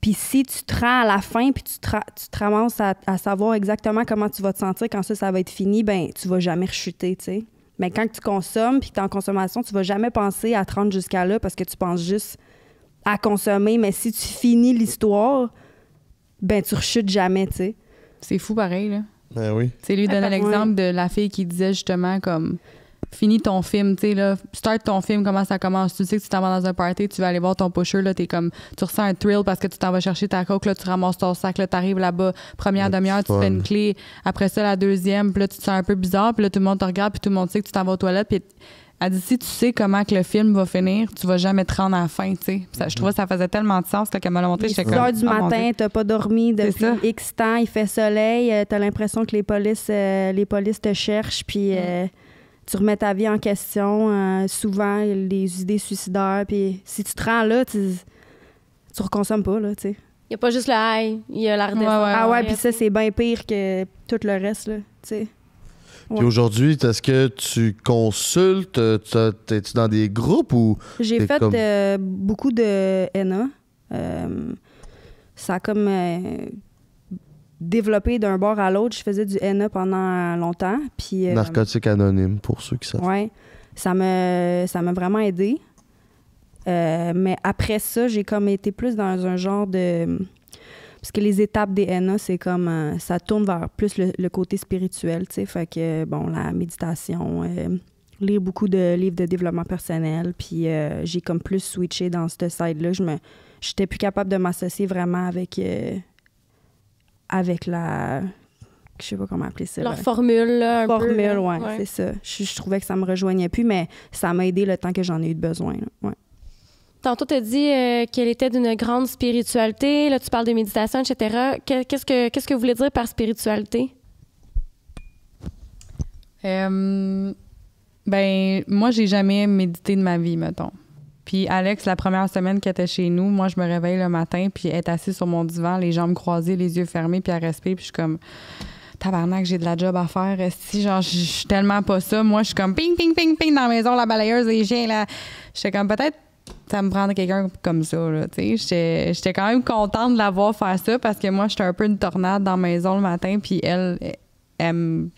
puis si tu te rends à la fin, puis tu te, ramasses à, savoir exactement comment tu vas te sentir quand ça, ça va être fini, ben tu vas jamais rechuter, tu sais. Mais quand tu consommes, puis que tu en consommation, tu vas jamais penser à te rendre jusqu'à là parce que tu penses juste à consommer. Mais si tu finis l'histoire, ben tu rechutes jamais, tu sais. C'est fou pareil, là. Ben oui. Tu sais, lui il l'exemple de la fille qui disait justement comme finis ton film, tu sais, là, start ton film, comment ça commence. Tu sais que tu t'en vas dans un party, tu vas aller voir ton pusher, là, t'es comme, tu ressens un thrill parce que tu t'en vas chercher ta coke, là, tu ramasses ton sac, là, t'arrives là-bas, première demi-heure, tu fais une clé, après ça, la deuxième, puis là, tu te sens un peu bizarre, puis là, tout le monde te regarde, puis tout le monde sait que tu t'en vas aux toilettes, puis elle dit, tu sais comment que le film va finir, tu vas jamais te rendre à la fin, tu sais. Je trouvais que ça faisait tellement de sens qu'elle m'a l'a montré. J'étais comme. du oh matin, t'as pas dormi depuis X temps, il fait soleil, euh, t'as l'impression que les polices, euh, les polices te cherchent, puis. Euh, tu remets ta vie en question. Euh, souvent, les idées suicidaires. Puis si tu te rends là, tu, tu reconsommes pas, là, tu Il n'y a pas juste le high, il y a ah ouais, puis ça, c'est bien pire que tout le reste, là, tu aujourd'hui, est-ce que tu consultes? Es-tu dans des groupes ou. J'ai fait euh, beaucoup de NA. Euh, ça a comme développé d'un bord à l'autre. Je faisais du NA e pendant longtemps. Puis, euh, Narcotique anonyme, pour ceux qui savent. Oui, ça m'a vraiment aidé. Euh, mais après ça, j'ai comme été plus dans un genre de... Parce que les étapes des NA, e, c'est comme... Euh, ça tourne vers plus le, côté spirituel, tu sais. Fait que, bon, la méditation, lire beaucoup de livres de développement personnel. Puis j'ai comme plus switché dans cette side-là. Je me... J'étais plus capable de m'associer vraiment avec avec la. Je sais pas comment appeler ça. Leur formule, formule, peu. ouais, c'est ça. Je, trouvais que ça me rejoignait plus, mais ça m'a aidé le temps que j'en ai eu besoin. Tantôt, tu as dit euh, qu'elle était d'une grande spiritualité. Là, tu parles de méditation, etc. Qu'est-ce que, qu'est-ce vous voulez dire par spiritualité? Euh, ben, moi, j'ai jamais médité de ma vie, mettons. Puis Alex, la première semaine qu'elle était chez nous, moi, je me réveille le matin, puis elle est assise sur mon divan, les jambes croisées, les yeux fermés, puis elle respire, puis je suis comme tabarnak, j'ai de la job à faire. Si, genre, je suis tellement pas ça. Moi, je suis comme ping, ping, ping, ping dans la maison, la balayeuse, les chiens, là. J'étais comme peut-être ça me prendrait quelqu'un comme ça, là. tu J'étais, j'étais quand même contente de la voir faire ça parce que moi, j'étais un peu une tornade dans la maison le matin, puis elle, elle, me,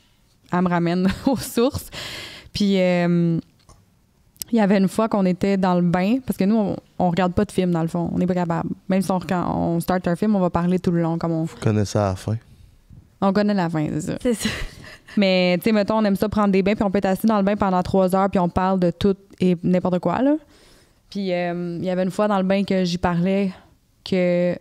ramène (laughs) aux sources. Puis. Euh, il y avait une fois qu'on était dans le bain, parce que nous, on, regarde pas de film dans le fond, on n'est pas capable. Même si on, quand start un film, on va parler tout le long comme on. Vous ça à la fin. On connaît la fin, c'est ça. ça. (laughs) Mais, tu sais, mettons, on aime ça prendre des bains, puis on peut être assis dans le bain pendant trois heures, puis on parle de tout et n'importe quoi, là. Puis, euh, il y avait une fois dans le bain que j'y parlais que,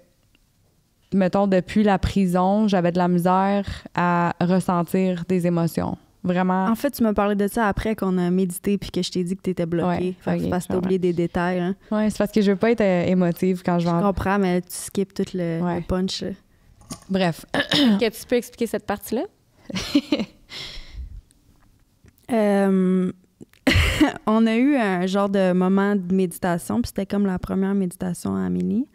mettons, depuis la prison, j'avais de la misère à ressentir des émotions. Vraiment. En fait, tu m'as parlé de ça après qu'on a médité puis que je t'ai dit que tu étais bloquée. Ouais, okay, parce que t'as oublié des détails. Hein. Oui, c'est parce que je veux pas être euh, émotive quand je vais Je comprends, mais tu skips tout le, punch. Bref. (clears throat) que tu peux expliquer cette partie-là? (laughs) Euh, (laughs) on a eu un genre de moment de méditation, puis c'était comme la première méditation à Amélie.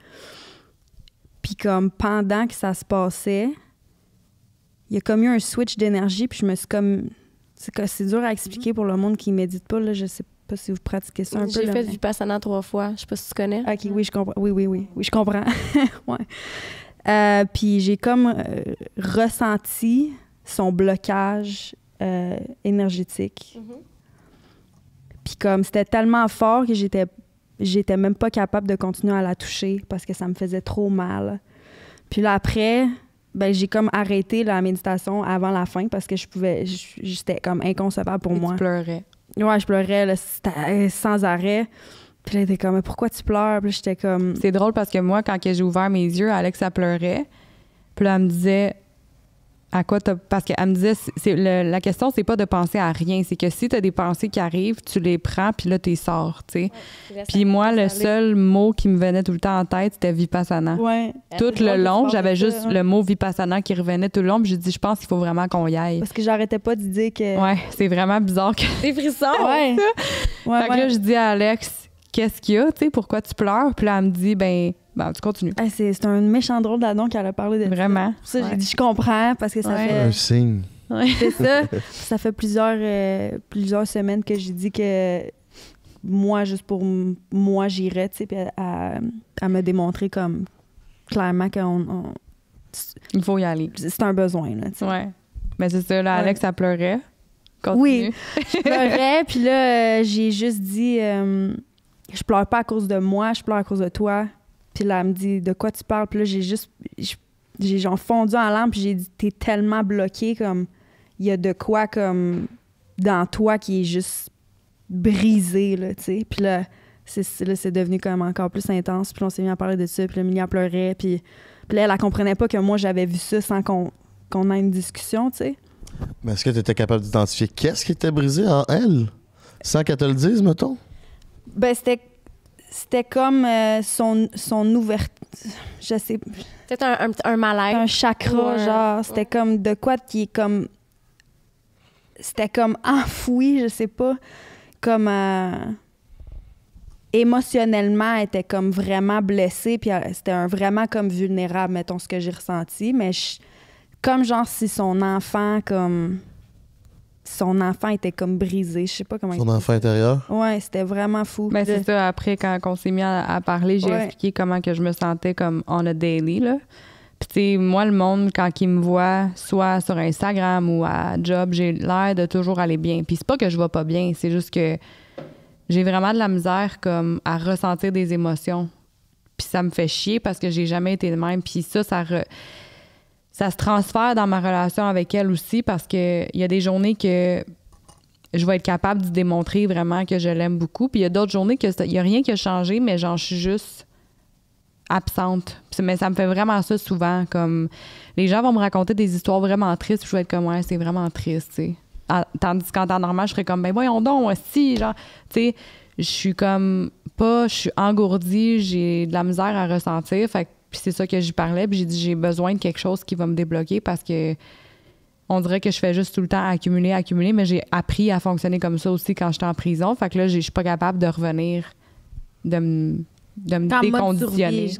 Puis comme pendant que ça se passait, il y a comme eu un switch d'énergie, puis je me suis comme. C'est dur à mhm. expliquer pour le monde qui médite pas, là, je sais pas si vous pratiquez ça un peu. J'ai fait Vipassana trois fois, je sais pas si tu connais. oui, je comprends. Oui, oui, oui, oui, je comprends. (laughs) Euh, puis j'ai comme euh, ressenti son blocage euh, énergétique. Mhm. Puis comme c'était tellement fort que j'étais j'étais même pas capable de continuer à la toucher parce que ça me faisait trop mal. Puis là après, ben, j'ai comme arrêté la méditation avant la fin parce que je pouvais, j'étais comme inconcevable pour moi. Je pleurais. Ouais, je pleurais euh, sans arrêt. Puis là, comme, pourquoi tu pleures? Puis j'étais comme. C'est drôle parce que moi, quand j'ai ouvert mes yeux, Alex, a pleurait. Puis elle me disait, à Parce qu'elle me disait, la question, c'est pas de penser à rien. C'est que si tu as des pensées qui arrivent, tu les prends, puis là, les sors, tu sais. puis moi, le seul mot qui me venait tout le temps en tête, c'était vipassana. Tout le long, j'avais juste hein. le mot vipassana qui revenait tout le long, puis je dis, je pense qu'il faut vraiment qu'on y aille. Parce que j'arrêtais pas de dire que. Ouais, c'est vraiment bizarre que. Des (laughs) ouais. fait que là, je dis à Alex, qu'est-ce qu'il y a, tu sais, pourquoi tu pleures? Puis là, elle me dit, ben ben tu continues. Ah, c'est un méchant drôle d'adon qu'elle a parlé de Vraiment. Ça, j'ai dit, je comprends parce que ça fait. Un signe. C'est ça. (laughs) ça fait plusieurs, euh, plusieurs semaines que j'ai dit que moi, juste pour moi, j'irais, tu sais, puis à, à, me démontrer comme clairement qu'on. Il faut y aller. C'est un besoin, là, Ouais. Mais c'est ça, là, Alex, ça pleurait. Oui. Je (laughs) pleurais, puis là, euh, j'ai juste dit, euh, je pleure pas à cause de moi, je pleure à cause de toi puis là, elle me dit De quoi tu parles Puis là, j'ai juste. J'ai genre fondu en larmes, puis j'ai dit T'es tellement bloqué, comme. Il y a de quoi, comme. Dans toi qui est juste brisé, là, tu sais. Puis là, c'est devenu comme encore plus intense. Puis on s'est mis à parler de ça, puis le Mia pleurait. Puis, puis là, elle, elle comprenait pas que moi, j'avais vu ça sans qu'on ait une discussion, tu sais. Mais est-ce que tu étais capable d'identifier qu'est-ce qui était brisé en elle, sans qu'elle te le dise, mettons? Ben, c'était c'était comme euh, son, son ouverture. Je sais. Peut-être un, un, malaise. Un chakra, genre. C'était comme de quoi qui est comme. C'était comme enfoui, je sais pas. Comme. Euh, émotionnellement, elle était comme vraiment blessée, puis euh, c'était un vraiment comme vulnérable, mettons ce que j'ai ressenti. Mais comme genre si son enfant, comme son enfant était comme brisé. Je sais pas comment. Son enfant intérieur? Ouais, c'était vraiment fou. Mais ben, c'est ça, après, quand on s'est mis à, parler, j'ai expliqué comment que je me sentais comme on a daily, là. Puis, tu moi, le monde, quand il me voit, soit sur Instagram ou à job, j'ai l'air de toujours aller bien. Puis, c'est pas que je vais pas bien, c'est juste que j'ai vraiment de la misère, comme, à ressentir des émotions. Puis, ça me fait chier parce que j'ai jamais été de même. Puis, ça, ça ça se transfère dans ma relation avec elle aussi parce que il y a des journées que je vais être capable de démontrer vraiment que je l'aime beaucoup. Puis il y a d'autres journées que il n'y a rien qui a changé, mais j'en suis juste absente. Mais ça me fait vraiment ça souvent. Comme les gens vont me raconter des histoires vraiment tristes, puis je vais être comme ouais, c'est vraiment triste, ah, Tandis qu'en temps normal, je serais comme ben voyons donc aussi, genre, tu sais, je suis comme pas, je suis engourdie, j'ai de la misère à ressentir. Fait puis c'est ça que j'y parlais. Puis j'ai dit, j'ai besoin de quelque chose qui va me débloquer parce que on dirait que je fais juste tout le temps accumuler, accumuler, mais j'ai appris à fonctionner comme ça aussi quand j'étais en prison. Fait que là, je suis pas capable de revenir, de me de me déconditionner.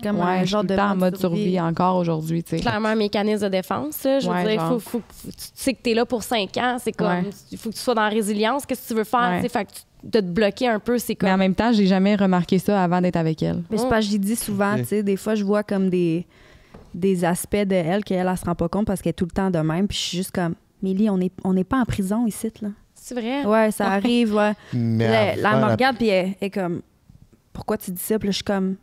en mode survie, encore aujourd'hui. Clairement, un mécanisme de défense. je veux dire, faut, tu sais que tu es là pour 5 ans. C'est comme, il faut que tu sois dans la résilience. Qu'est-ce que tu veux faire? Fait que de te bloquer un peu, c'est comme. Mais en même temps, j'ai jamais remarqué ça avant d'être avec elle. Mais c'est pas, j'y dis souvent, tu sais, des fois, je vois comme des, des aspects de elle qu'elle, elle, se rend pas compte parce qu'elle est tout le temps de même. Puis je suis juste comme, Mélie, on n'est pas en prison ici, là. C'est vrai? Ouais, ça arrive, ouais. Mais là, elle me regarde, puis est comme, pourquoi tu dis ça? Puis je suis comme,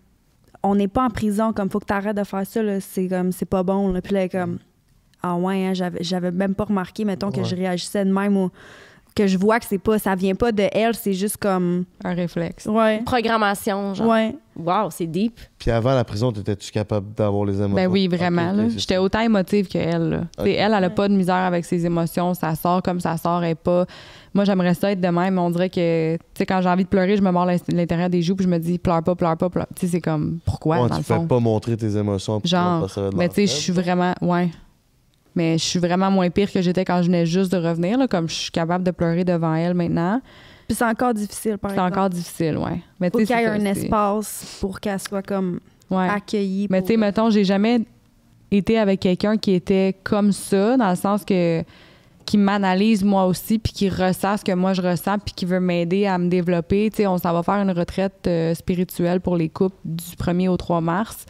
on n'est pas en prison, comme, faut que tu arrêtes de faire ça, là. C'est comme, c'est pas bon, Puis là, elle est comme, ah ouais, hein, j'avais même pas remarqué, mettons, que je réagissais de même que je vois que c'est pas ça vient pas de elle, c'est juste comme un réflexe. Ouais. programmation genre. Ouais. Wow, c'est deep. Puis avant la prison, t'étais-tu capable d'avoir les émotions? Ben oui, vraiment. J'étais autant émotive qu'elle, elle. Elle, elle a pas de misère avec ses émotions. Ça sort comme ça sort. et pas. Moi, j'aimerais ça être de même. On dirait que, tu sais, quand j'ai envie de pleurer, je me mords l'intérieur des joues puis je me dis, pleure pas, pleure pas, pleure. Tu sais, c'est comme, pourquoi, tu le pas montrer tes émotions. Genre, mais tu sais, je suis vraiment, ouais. Mais je suis vraiment moins pire que j'étais quand je venais juste de revenir, là, comme je suis capable de pleurer devant elle maintenant. Puis c'est encore difficile, par C'est encore difficile, oui. Mais Faut qu'il y ait un espace pour qu'elle soit comme accueillie. Mais tu sais, mettons, j'ai jamais été avec quelqu'un qui était comme ça, dans le sens que qui m'analyse moi aussi, puis qui ressent ce que moi je ressens, puis qui veut m'aider à me développer. Tu sais, on s'en va faire une retraite euh, spirituelle pour les couples du 1er au 3 mars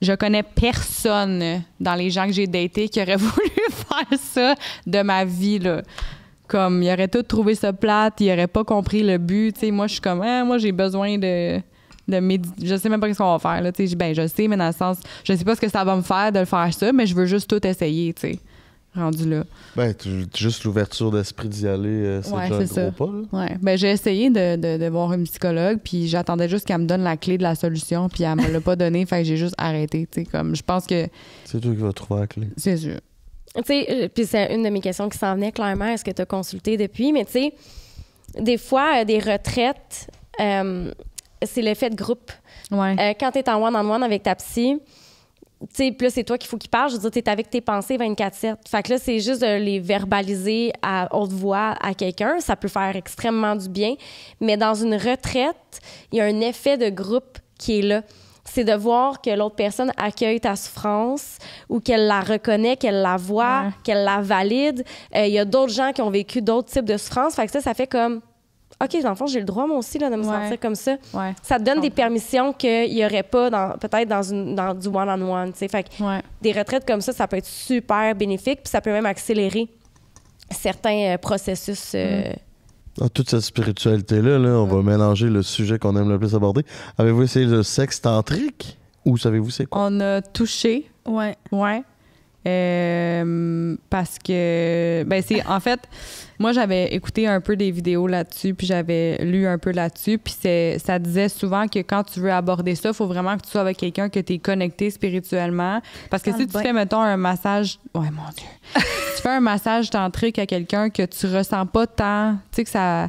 je connais personne dans les gens que j'ai datés qui aurait (laughs) voulu faire ça de ma vie, là. Comme, ils auraient tout trouvé ça plate, ils auraient pas compris le but. Tu moi, je suis comme, eh, moi, j'ai besoin de. de je sais même pas ce qu'on va faire, là. ben, je sais, mais dans le sens, je sais pas ce que ça va me faire de le faire ça, mais je veux juste tout essayer, tu sais rendu là. Ben, juste l'ouverture d'esprit d'y aller, euh, c'est déjà un gros pas. Là. Ouais. Ben, j'ai essayé de, voir une psychologue, puis j'attendais juste qu'elle me donne la clé de la solution, puis elle me l'a pas donnée, fait que j'ai juste arrêté. tu sais, comme, je pense que... C'est toi qui vas trouver la clé. C'est sûr. Tu sais, euh, puis c'est une de mes questions qui s'en venait clairement, est-ce que tu as consulté depuis, mais tu sais, des fois, euh, des retraites, c'est l'effet de groupe. quand tu es en one -on -one avec ta psy, sais, plus c'est toi qu'il faut qu'il parle. Je veux dire, t'es avec tes pensées 24-7. Fait que là, c'est juste de les verbaliser à haute voix à quelqu'un. Ça peut faire extrêmement du bien. Mais dans une retraite, il y a un effet de groupe qui est là. C'est de voir que l'autre personne accueille ta souffrance ou qu'elle la reconnaît, qu'elle la voit, qu'elle la valide. Euh, il y a d'autres gens qui ont vécu d'autres types de souffrances. Fait que ça, ça fait comme OK, dans le fond, j'ai le droit, moi aussi, de me sentir comme ça. Ça donne des permissions qu'il n'y aurait pas, peut-être, dans, du one-on-one. fait Des retraites comme ça, ça peut être super bénéfique, puis ça peut même accélérer certains euh, processus. Dans euh, ah, toute cette spiritualité-là, on va mélanger le sujet qu'on aime le plus aborder. Avez-vous essayé le sexe tantrique ou savez-vous c'est quoi? On a touché. Ouais. Ouais. Euh, parce que, ben, c'est en fait, moi j'avais écouté un peu des vidéos là-dessus, puis j'avais lu un peu là-dessus, puis ça disait souvent que quand tu veux aborder ça, il faut vraiment que tu sois avec quelqu'un que tu es connecté spirituellement. Parce que si tu fais, mettons, un massage, ouais, mon Dieu, (laughs) tu fais un massage tantrique à quelqu'un que tu ressens pas tant, tu sais, que ça,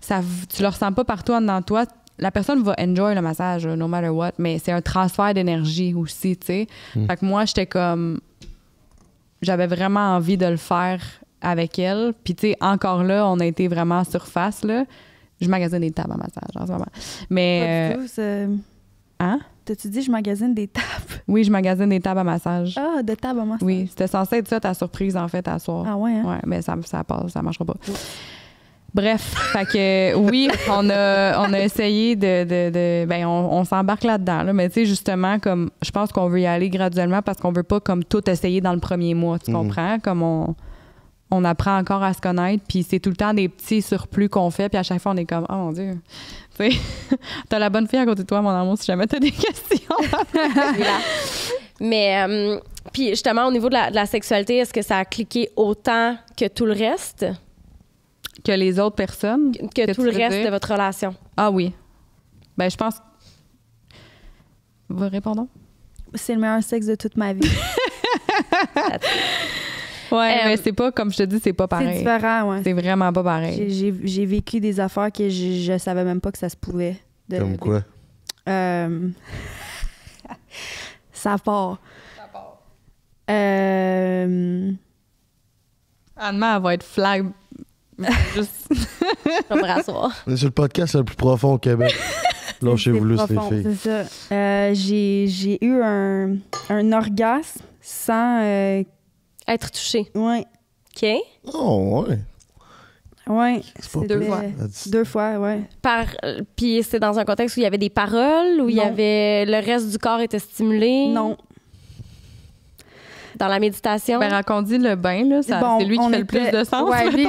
ça, tu le ressens pas partout en toi, la personne va enjoy le massage, no matter what, mais c'est un transfert d'énergie aussi, tu sais. Hmm. Fait que moi, j'étais comme, j'avais vraiment envie de le faire avec elle. Puis, tu sais, encore là, on a été vraiment en surface, là. Je magasine des tables à massage en ce moment. Mais. Pas euh, Hein? tu dit je magasine des tables? (laughs) Oui, je magasine des tables à massage. Ah, de tables à massage. Oui, c'était censé être ça ta surprise en fait à soir. Ah ouais, hein? Ouais, mais ça, ça passe, ça marchera pas. Bref, fait que oui, on a, on a essayé de, de, ben, on, s'embarque là-dedans, là, mais tu sais justement comme je pense qu'on veut y aller graduellement parce qu'on veut pas comme tout essayer dans le premier mois, tu mhm. comprends Comme on on apprend encore à se connaître, puis c'est tout le temps des petits surplus qu'on fait, puis à chaque fois on est comme oh mon dieu, tu (laughs) as la bonne fille à côté de toi mon amour si jamais tu as des (laughs) questions. (laughs) Mais euh, puis justement au niveau de la sexualité, est-ce que ça a cliqué autant que tout le reste que les autres personnes? Que, tout le reste de votre relation. Ah oui. Ben, je pense. Vous répondons? C'est le meilleur sexe de toute ma vie. (laughs) ouais, euh, mais c'est pas, comme je te dis, c'est pas pareil. C'est différent, ouais. C'est vraiment pas pareil. J'ai vécu des affaires que je, savais même pas que ça se pouvait. comme quoi? Euh, (laughs) ça part. Ça part. Euh, Anne-Marie, va être flag Juste... je me rasseoir. C'est le podcast le plus profond au Québec. (laughs) Lâchez-vous les filles. C'est ça. Euh, j'ai, eu un, un, orgasme sans. Euh, Être touché. Ouais. OK. Oh, ouais. Ouais. C'est deux fois. Deux fois, ouais. Par, puis c'était dans un contexte où il y avait des paroles, où il y avait. Le reste du corps était stimulé. Non dans la méditation. Ben, quand on dit le bain, là, ça, c'est lui qui fait le plus de sens. Ouais, (laughs) lui,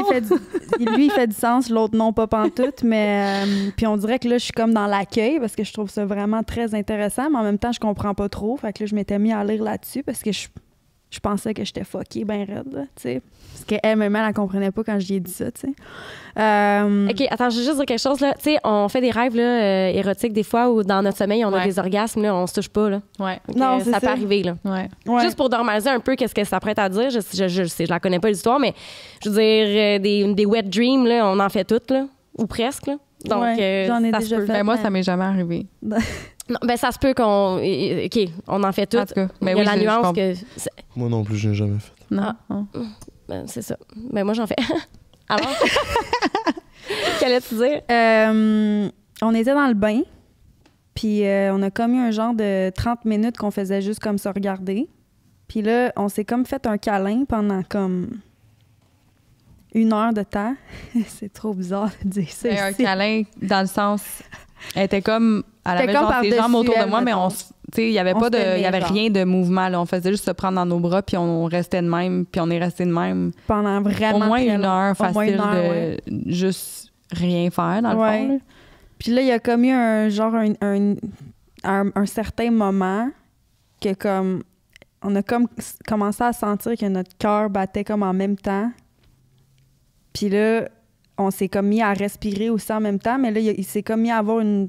il fait du, sens, l'autre non, pas pantoute. mais euh, puis on dirait que là, je suis comme dans l'accueil parce que je trouve ça vraiment très intéressant, mais en même temps, je comprends pas trop. Fait que là, je m'étais mis à lire là-dessus parce que je je pensais que j'étais fuckée ben raide, tu sais. Parce qu'elle-même, elle, elle comprenait pas quand j'y ai dit ça, tu sais. Euh, OK, attends, je vais juste dire quelque chose, là. Tu sais, on fait des rêves, là, euh, érotiques des fois, où dans notre sommeil, on a des orgasmes, là, on se touche pas, là. Ouais. non, ça, ça peut arriver, là. Ouais. Juste pour normaliser un peu qu'est-ce que ça prête à dire, je, je, la connais pas l'histoire, mais je veux dire, euh, des, des wet dreams, là, on en fait toutes, là. Ou presque, là. Donc, moi, ça m'est jamais arrivé. non, ben, ça se peut qu'on... OK, on en fait toutes. mais ben la nuance que... Moi non plus, je n'ai jamais fait. Non. Hein. Mm. Ben, c'est ça. Ben, moi, j'en fais. Alors, (laughs) (laughs) qu'allais-tu dire? Euh, on était dans le bain, puis euh, on a comme eu un genre de 30 minutes qu'on faisait juste comme se regarder. Puis là, on s'est comme fait un câlin pendant comme une heure de temps. (laughs) c'est trop bizarre de dire ça. Ben, un câlin dans le sens. Elle était comme. à la genre ses jambes autour de moi, mais on, se il n'y avait pas de, y avait rien de mouvement. On faisait juste se prendre dans nos bras, puis on restait de même, puis on est resté de même. Pendant vraiment. moins une heure facile de juste rien faire, dans le fond. Puis là, il y a comme eu un genre un, certain moment que comme on a comme commencé à sentir que notre cœur battait comme en même temps. Puis là, on s'est comme mis à respirer aussi en même temps, mais là, il, il s'est comme mis à avoir une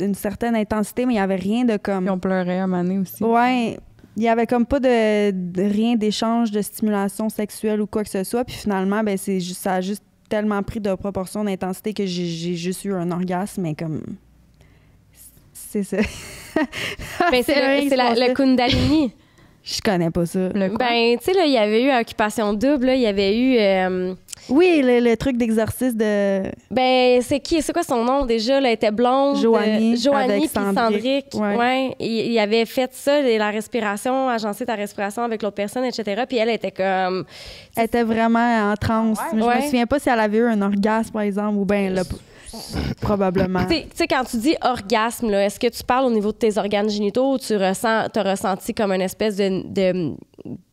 d'une certaine intensité, mais il n'y avait rien de comme. Puis on pleurait à Mané aussi. Ouais. Il n'y avait comme pas de, rien d'échange, de stimulation sexuelle ou quoi que ce soit. Puis finalement, ben, c'est ça a juste tellement pris de proportion d'intensité que j'ai juste eu un orgasme, mais comme. C'est ça. Ben, c'est (laughs) le Kundalini. (laughs) Je connais pas ça. ben, tu sais, il y avait eu Occupation Double, il y avait eu. Euh, oui, le, truc d'exercice de. Ben, c'est qui? C'est quoi son nom déjà? Elle était blonde. Joanie. Euh, Joanie puis Ouais. Il, y avait fait ça, la respiration, agencer ta respiration avec l'autre personne, etc. Puis elle était comme. Elle était vraiment en transe. je me souviens pas si elle avait eu un orgasme, par exemple, ou bien là. Probablement. Tu sais, quand tu dis orgasme, est-ce que tu parles au niveau de tes organes génitaux ou tu ressens, as ressenti comme une espèce de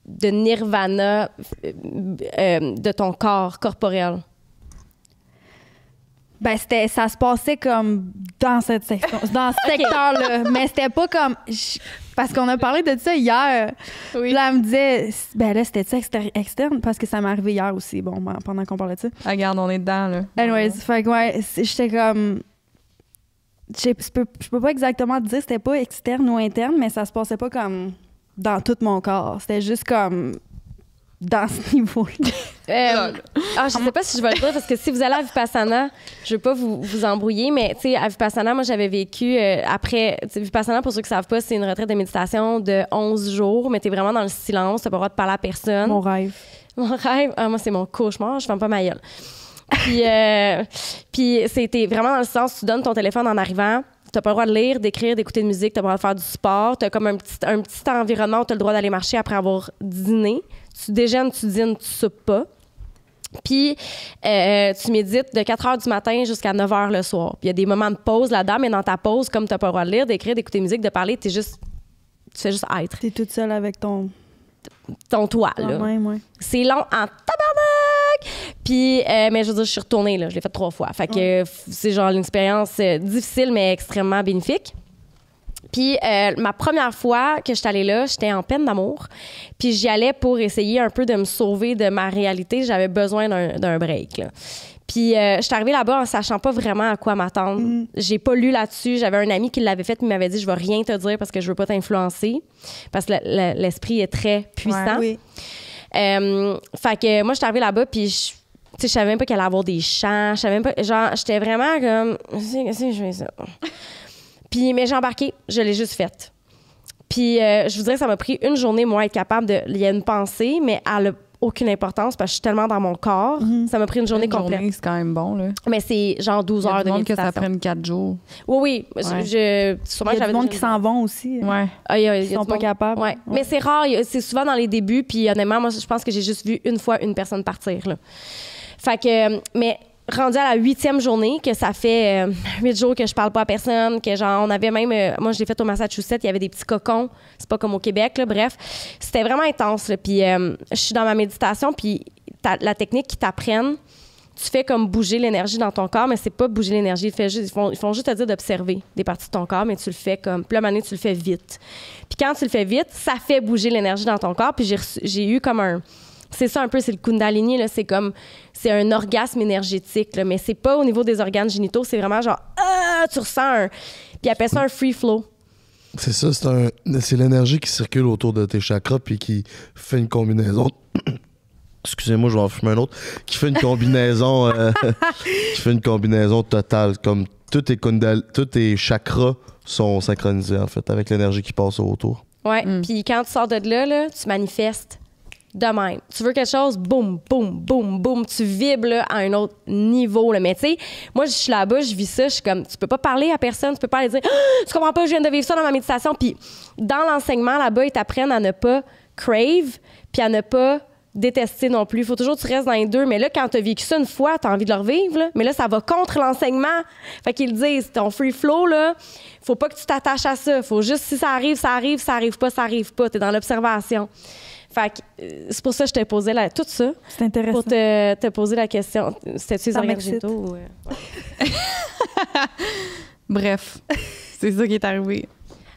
de nirvana euh, euh, de ton corps corporel? Ben, c'était, ça se passait comme dans cette section, dans ce (laughs) secteur-là. mais c'était pas comme. parce qu'on a parlé de ça hier. Là, elle me disait, ben là, c'était ça externe, parce que ça m'est arrivé hier aussi, bon, ben, pendant qu'on parlait de ça. Ah, regarde, on est dedans, là. Anyways, fait que, ouais, j'étais comme. Je peux, peux pas exactement te dire, c'était pas externe ou interne, mais ça se passait pas comme dans tout mon corps. C'était juste comme dans ce niveau (laughs) euh, ah, je sais pas si je vais le dire parce que si vous allez à Vipassana, je veux pas vous, embrouiller, mais tu sais, à Vipassana, moi j'avais vécu euh, après. Vipassana, pour ceux qui savent pas, c'est une retraite de méditation de 11 jours, mais tu es vraiment dans le silence, t'as pas le droit de parler à personne. Mon rêve. Mon rêve. Ah, moi, c'est mon cauchemar, je ferme pas ma gueule. Puis, euh, puis c'était vraiment dans le sens, tu donnes ton téléphone en arrivant t'as pas le droit de lire, d'écrire, d'écouter de musique, t'as pas le droit de faire du sport, t'as comme un petit, environnement où t'as le droit d'aller marcher après avoir dîné. Tu déjeunes, tu dînes, tu soupes pas. Puis, euh, euh, tu médites de 4 h du matin jusqu'à 9 h le soir. il y a des moments de pause là-dedans, mais dans ta pause, comme tu n'as pas le droit de lire, d'écrire, d'écouter de musique, de parler, es juste, tu fais juste être. Tu es toute seule avec ton. Ton toit, là. Ouais, ouais. C'est long en tabarnak! Puis, euh, mais je veux dire, je suis retournée, là. Je l'ai fait trois fois. Fait que c'est genre une expérience euh, difficile, mais extrêmement bénéfique. Puis euh, ma première fois que je suis allée là, j'étais en peine d'amour. Puis j'y allais pour essayer un peu de me sauver de ma réalité. J'avais besoin d'un break. Puis je suis arrivée là-bas en sachant pas vraiment à quoi m'attendre. Mm. J'ai pas lu là-dessus. J'avais un ami qui l'avait fait, il m'avait dit je vais rien te dire parce que je veux pas t'influencer parce que l'esprit est très puissant. oui. Euh, fait que moi, je suis arrivée là-bas, puis je. Tu savais même pas qu'elle allait avoir des chants. Je savais même pas. Genre, j'étais vraiment comme. Qu'est-ce que je ça? (laughs) puis, mais j'ai embarqué, je l'ai juste faite. Puis, euh, je vous dirais, ça m'a pris une journée, moi, être capable de. Il y a une pensée, mais elle a aucune importance parce que je suis tellement dans mon corps. Mhm. Ça m'a pris une journée une complète. c'est quand même bon, là. Mais c'est genre 12 heures de méditation. Il y que ça prenne 4 jours. Oui, oui. Je, je, il y a du monde qui s'en vont aussi. Hein. Ouais. Ah, Ils sont pas capables. Ouais. Mais c'est rare. C'est souvent dans les débuts. Puis honnêtement, moi, je pense que j'ai juste vu une fois une personne partir, là. Fait que, euh, mais rendu à la huitième journée, que ça fait euh, huit jours que je parle pas à personne, que genre, on avait même, euh, moi je l'ai fait au Massachusetts, il y avait des petits cocons, c'est pas comme au Québec, là, bref. C'était vraiment intense, puis euh, je suis dans ma méditation, puis la technique qu'ils t'apprennent, tu fais comme bouger l'énergie dans ton corps, mais c'est pas bouger l'énergie, ils, font, ils font juste te dire d'observer des parties de ton corps, mais tu le fais comme, puis là, tu le fais vite. Puis quand tu le fais vite, ça fait bouger l'énergie dans ton corps, puis j'ai eu comme un c'est ça un peu, c'est le Kundalini, là, c'est comme, c'est un orgasme énergétique, mais c'est pas au niveau des organes génitaux, c'est vraiment genre, ah, tu ressens un. Puis appelle ça un free flow. C'est ça, c'est, un, c'est l'énergie qui circule autour de tes chakras puis qui fait une combinaison. (coughs) Excusez-moi, je vais en fumer un autre. Qui fait une combinaison, euh, (laughs) qui fait une combinaison totale, comme tous tes, kundal, tous tes chakras sont synchronisés en fait avec l'énergie qui passe autour. Ouais, mm. puis quand tu sors de là, là tu manifestes de même. Tu veux quelque chose, boum, boum, boum, boum, tu vibres à un autre niveau. Là. Mais tu sais, moi, je suis là-bas, je vis ça, je suis comme, tu peux pas parler à personne, tu peux pas aller dire, ah, tu comprends pas, je viens de vivre ça dans ma méditation. Puis dans l'enseignement, là-bas, ils t'apprennent à ne pas crave, puis à ne pas détester non plus. Il faut toujours que tu restes dans les deux. Mais là, quand tu as vécu ça une fois, tu as envie de le revivre. Mais là, ça va contre l'enseignement. Fait qu'ils disent, ton free flow, là, faut pas que tu t'attaches à ça. faut juste, si ça arrive, ça arrive, ça arrive pas, ça arrive pas. Tu es dans l'observation. Fait euh, c'est pour ça que je t'ai posé tout ça. C'est intéressant. Pour te, poser la question. C'était-tu les euh, (laughs) Bref, c'est ça qui est arrivé.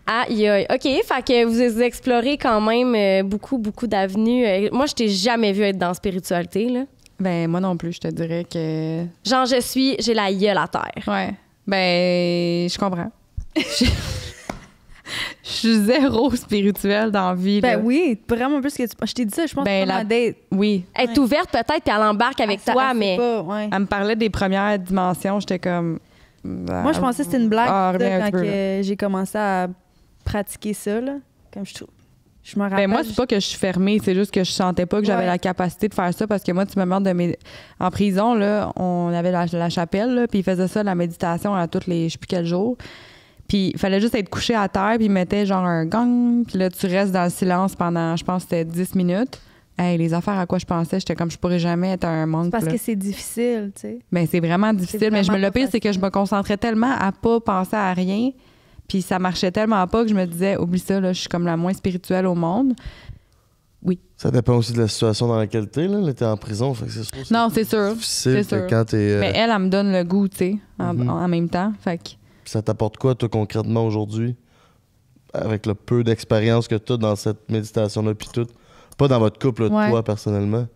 Ah, aïe. OK, fait que vous explorez quand même euh, beaucoup, beaucoup d'avenues. Moi, je t'ai jamais vu être dans spiritualité, là. Ben, moi non plus, je te dirais que. Genre, je suis, j'ai la gueule à terre. Ouais. Ben, je comprends. (laughs) (laughs) je suis zéro spirituelle dans la vie. Ben oui, vraiment plus que tu. Je t'ai dit ça, je pense que ben, la... date. Oui. est ouverte, peut-être qu'elle embarque avec toi, mais. Elle me parlait des premières dimensions, j'étais comme. Ben, moi, je pensais que c'était une blague ah, quand j'ai commencé à pratiquer ça, là. Comme je trouve. Je me rappelle. Ben moi, c'est pas que je suis fermée, c'est juste que je sentais pas que j'avais la capacité de faire ça parce que moi, tu me demandes de mes. En prison, là, on avait la, chapelle, puis ils faisaient ça, la méditation, à toutes les. je sais plus quel jour. Puis il fallait juste être couché à terre, puis il mettait genre un gang, puis là, tu restes dans le silence pendant, je pense, c'était 10 minutes. Hey, les affaires à quoi je pensais, j'étais comme je pourrais jamais être un monde. Parce que c'est difficile, tu sais. Ben, c'est vraiment difficile, mais je me le pire, c'est que je me concentrais tellement à pas penser à rien, puis ça marchait tellement pas que je me disais, oublie ça, là, je suis comme la moins spirituelle au monde. Oui. Ça dépend aussi de la situation dans laquelle t'es. Là, t'es en prison, fait que c'est sûr. Non, c'est sûr. quand euh, Mais elle, elle me donne le goût, tu sais, en, mhm. même temps. Fait ça t'apporte quoi, toi, concrètement aujourd'hui, avec le peu d'expérience que tu as dans cette méditation-là, puis tout? Pas dans votre couple, toi, personnellement.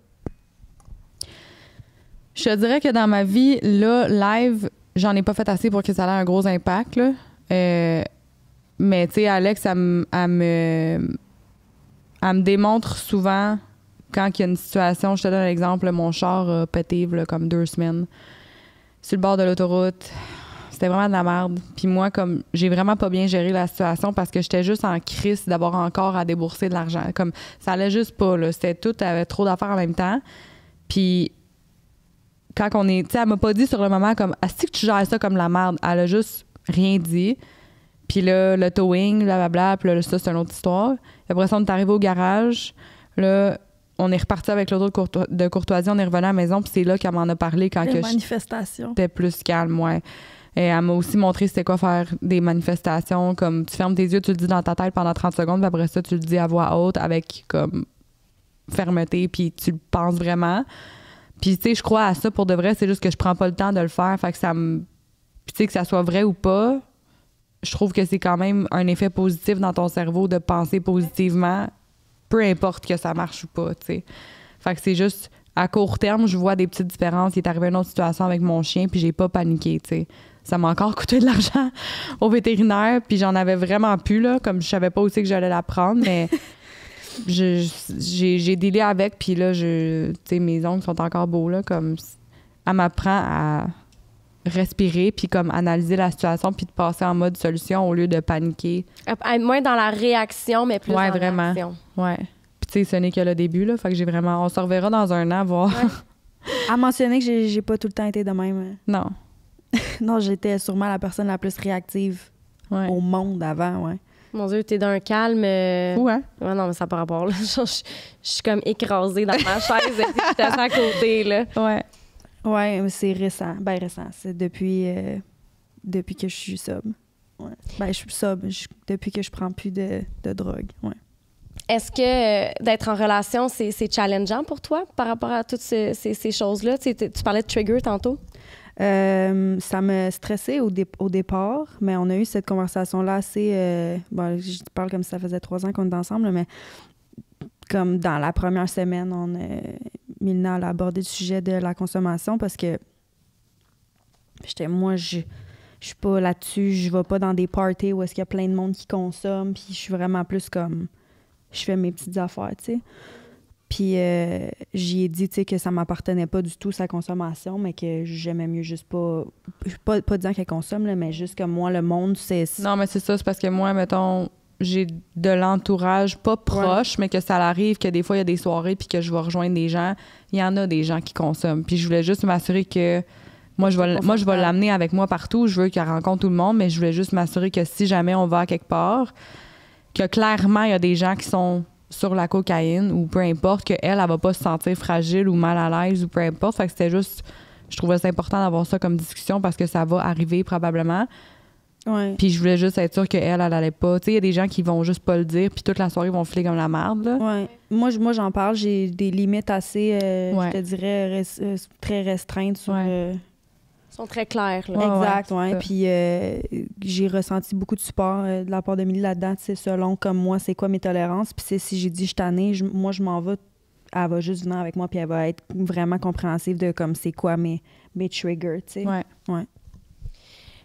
Je dirais que dans ma vie, là, live, j'en ai pas fait assez pour que ça ait un gros impact, là. Euh, mais, tu sais, Alex, elle, me. Elle me démontre souvent quand il y a une situation. Je te donne un exemple. Mon char a pété, comme deux semaines. Sur le bord de l'autoroute, vraiment de la merde. Puis moi, comme j'ai vraiment pas bien géré la situation parce que j'étais juste en crise d'avoir encore à débourser de l'argent. Comme ça allait juste pas, là. C'était tout, avait trop d'affaires en même temps. Puis quand on est. Tu sais, elle m'a pas dit sur le moment comme Ah, si que tu gères ça comme la merde. Elle a juste rien dit. Puis là, le towing, blablabla, puis là, ça, c'est une autre histoire. Après ça, on est arrivé au garage. Là, on est reparti avec l'autre de, courtoisie, on est revenu à la maison, puis c'est là qu'elle m'en a parlé quand Les manifestation. C'était plus calme, ouais elle m'a aussi montré c'était quoi faire des manifestations, comme tu fermes tes yeux, tu le dis dans ta tête pendant 30 secondes, puis après ça, tu le dis à voix haute avec comme fermeté, puis tu le penses vraiment. Puis, tu sais, je crois à ça pour de vrai, c'est juste que je prends pas le temps de le faire. Fait que ça me. tu sais, que ça soit vrai ou pas, je trouve que c'est quand même un effet positif dans ton cerveau de penser positivement, peu importe que ça marche ou pas, tu Fait que c'est juste. À court terme, je vois des petites différences. Il est arrivé une autre situation avec mon chien, puis j'ai pas paniqué, ça m'a encore coûté de l'argent (laughs) au vétérinaire, puis j'en avais vraiment pu, là, comme je savais pas aussi que j'allais la prendre, mais (laughs) j'ai délai avec, puis là, je, mes ongles sont encore beaux, là, comme elle m'apprend à respirer, puis comme analyser la situation, puis de passer en mode solution au lieu de paniquer. Euh, moins dans la réaction, mais plus ouais, dans vraiment. Ouais, Puis tu sais, ce n'est que le début, là, fait que j'ai vraiment... On se reverra dans un an, voir... (laughs) à mentionner que j'ai pas tout le temps été de même. Hein. Non. (laughs) non, j'étais sûrement la personne la plus réactive au monde avant, ouais. Mon Dieu, t'es d'un calme. Euh, ouais. Hein? Ouais, non, mais ça par rapport. (laughs) Je, suis comme écrasée dans ma chaise et j'étais à côté, là. Ouais. Ouais, mais c'est récent. Ben, récent. C'est depuis, euh, depuis que je suis sub. Ben, je suis sub depuis que je prends plus de, de drogue. Ouais. Est-ce que euh, d'être en relation, c'est, challengeant pour toi par rapport à toutes ces, choses-là? tu parlais de trigger tantôt. Euh, ça me stressé au, au, départ, mais on a eu cette conversation-là assez. Euh, bon, je parle comme si ça faisait trois ans qu'on est ensemble, mais comme dans la première semaine, on, euh, Milna a abordé le sujet de la consommation parce que j'étais, moi, je. Je suis pas là-dessus, je vais pas dans des parties où est-ce qu'il y a plein de monde qui consomme, puis je suis vraiment plus comme je fais mes petites affaires, tu sais. Puis euh, j'y ai dit que ça m'appartenait pas du tout, sa consommation, mais que j'aimais mieux juste pas. Pas, pas disant qu'elle consomme, là, mais juste que moi, le monde, c'est. Non, mais c'est ça, c'est parce que moi, mettons, j'ai de l'entourage pas proche, mais que ça arrive que des fois, il y a des soirées puis que je vais rejoindre des gens. Il y en a des gens qui consomment. Puis je voulais juste m'assurer que. Moi, je vais, moi, je vais l'amener avec moi partout. Je veux qu'elle rencontre tout le monde, mais je voulais juste m'assurer que si jamais on va à quelque part, que clairement, il y a des gens qui sont sur la cocaïne ou peu importe, que elle, elle va pas se sentir fragile ou mal à l'aise ou peu importe. Fait que c'était juste, je trouvais ça important d'avoir ça comme discussion parce que ça va arriver probablement. Puis je voulais juste être sûre qu'elle, elle, elle allait pas. Tu sais, il y a des gens qui vont juste pas le dire, puis toute la soirée, ils vont filer comme la merde. Moi, moi j'en parle, j'ai des limites assez, euh, je te dirais, euh, très restreintes sur. Euh, sont très clairs. Exact, Puis euh, j'ai ressenti beaucoup de support euh, de la part de Milly là-dedans. C'est selon comme moi, c'est quoi mes tolérances. Puis si j'ai dit je t'année moi je m'en vais, elle va juste venir avec moi, puis elle va être vraiment compréhensive de comme c'est quoi mes, mes triggers, tu sais. Ouais.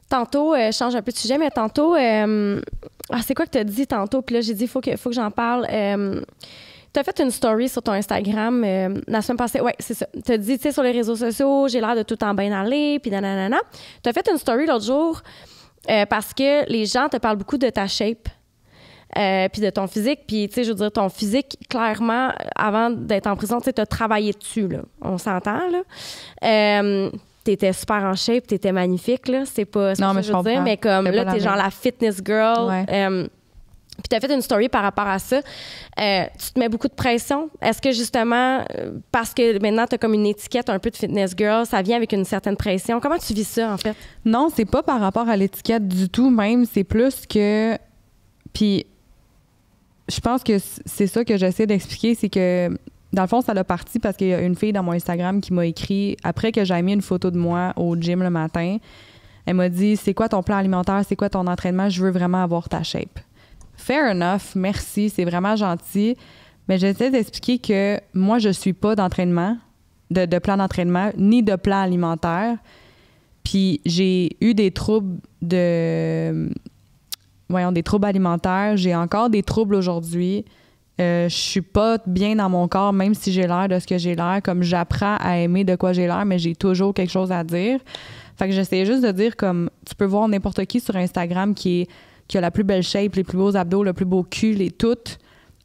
Tantôt, euh, je change un peu de sujet, mais tantôt, ah, c'est quoi que tu as dit tantôt? Puis là, j'ai dit, il faut que, faut que j'en parle tu fait une story sur ton Instagram euh, la semaine passée. Ouais, c'est ça. Tu dit, tu sais, sur les réseaux sociaux, j'ai l'air de tout en bien aller, puis nanana. Tu fait une story l'autre jour euh, parce que les gens te parlent beaucoup de ta shape. Euh, puis de ton physique. Puis, tu sais, je veux dire, ton physique, clairement, avant d'être en prison, tu sais, t'as travaillé dessus, là. On s'entend, là. t'étais super en shape, t'étais magnifique, là. C'est pas ce que je veux dire, mais comme, là, t'es genre la fitness girl. Puis tu as fait une story par rapport à ça. Euh, tu te mets beaucoup de pression. Est-ce que justement, euh, parce que maintenant tu comme une étiquette un peu de fitness girl, ça vient avec une certaine pression? Comment tu vis ça en fait? Non, c'est pas par rapport à l'étiquette du tout, même. C'est plus que. Puis je pense que c'est ça que j'essaie d'expliquer, c'est que dans le fond, ça l'a parti parce qu'il y a une fille dans mon Instagram qui m'a écrit après que j'ai mis une photo de moi au gym le matin. Elle m'a dit C'est quoi ton plan alimentaire? C'est quoi ton entraînement? Je veux vraiment avoir ta shape fair enough, merci, c'est vraiment gentil. Mais j'essaie d'expliquer que moi, je suis pas d'entraînement, de, plan d'entraînement, ni de plan alimentaire. Puis j'ai eu des troubles de. Voyons, des troubles alimentaires. J'ai encore des troubles aujourd'hui. Euh, je suis pas bien dans mon corps, même si j'ai l'air de ce que j'ai l'air. Comme j'apprends à aimer de quoi j'ai l'air, mais j'ai toujours quelque chose à dire. Fait que j'essaie juste de dire, comme, tu peux voir n'importe qui sur Instagram qui est qui a la plus belle shape, les plus beaux abdos, le plus beau cul, et tout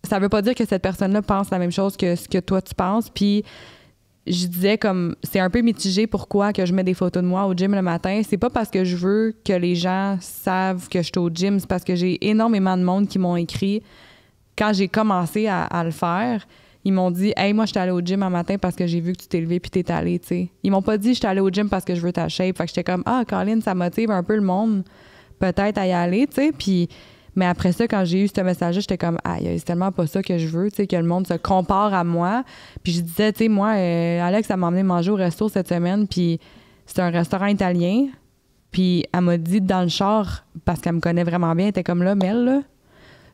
ça veut pas dire que cette personne-là pense la même chose que ce que toi tu penses. Puis je disais comme c'est un peu mitigé pourquoi que je mets des photos de moi au gym le matin. C'est pas parce que je veux que les gens savent que je suis au gym, c'est parce que j'ai énormément de monde qui m'ont écrit quand j'ai commencé à, le faire. Ils m'ont dit Hey, moi, je suis allée au gym un matin parce que j'ai vu que tu t'es levé puis t'es allée, tu sais. Ils m'ont pas dit Je suis allée au gym parce que je veux ta shape. Fait que j'étais comme Ah, Caroline ça motive un peu le monde peut-être à y aller, tu sais. Puis, mais après ça, quand j'ai eu ce message-là, j'étais comme, aïe, c'est tellement pas ça que je veux, tu sais, que le monde se compare à moi. Puis je disais, tu sais, moi, euh, Alex, elle m'a emmené manger au resto cette semaine, puis c'est un restaurant italien. Puis elle m'a dit dans le char, parce qu'elle me connaît vraiment bien, elle était comme là, Mel, là,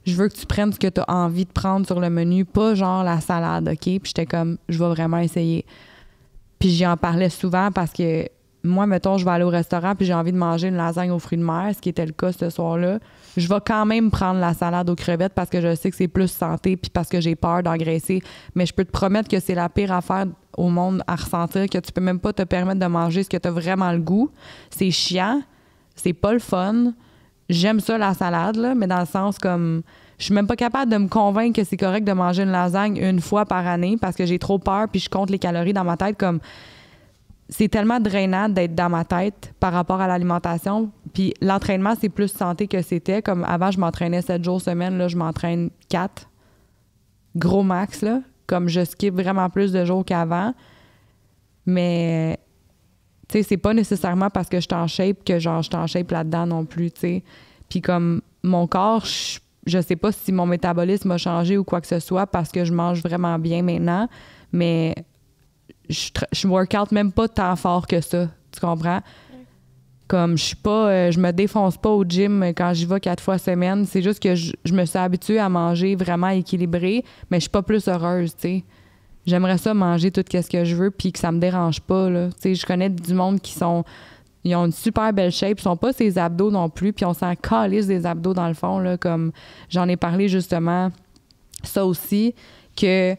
je veux que tu prennes ce que tu as envie de prendre sur le menu, pas genre la salade, OK? Puis j'étais comme, je vais vraiment essayer. Puis j'y en parlais souvent parce que moi, mettons, je vais aller au restaurant puis j'ai envie de manger une lasagne aux fruits de mer, ce qui était le cas ce soir-là, je vais quand même prendre la salade aux crevettes parce que je sais que c'est plus santé puis parce que j'ai peur d'engraisser. Mais je peux te promettre que c'est la pire affaire au monde à ressentir, que tu peux même pas te permettre de manger ce que tu as vraiment le goût. C'est chiant, c'est pas le fun. J'aime ça, la salade, là, mais dans le sens comme je suis même pas capable de me convaincre que c'est correct de manger une lasagne une fois par année parce que j'ai trop peur puis je compte les calories dans ma tête comme c'est tellement drainant d'être dans ma tête par rapport à l'alimentation. Puis l'entraînement, c'est plus santé que c'était. Comme avant, je m'entraînais sept jours semaine, là, je m'entraîne quatre Gros max, là. Comme je skip vraiment plus de jours qu'avant. Mais, tu sais, c'est pas nécessairement parce que je suis en shape que, genre, je suis en shape là-dedans non plus, tu sais. Puis comme mon corps, je, je sais pas si mon métabolisme a changé ou quoi que ce soit parce que je mange vraiment bien maintenant. Mais je, je workout même pas tant fort que ça. Tu comprends? Comme je suis pas, euh, je me défonce pas au gym quand j'y vais quatre fois semaine. C'est juste que je, me suis habituée à manger vraiment équilibré, mais je suis pas plus heureuse, tu sais. J'aimerais ça manger tout ce que je veux puis que ça me dérange pas, là. Tu sais, je connais du monde qui sont. Ils ont une super belle shape, ils sont pas ses abdos non plus, puis on s'en calisse des abdos dans le fond, là. Comme j'en ai parlé justement, ça aussi, que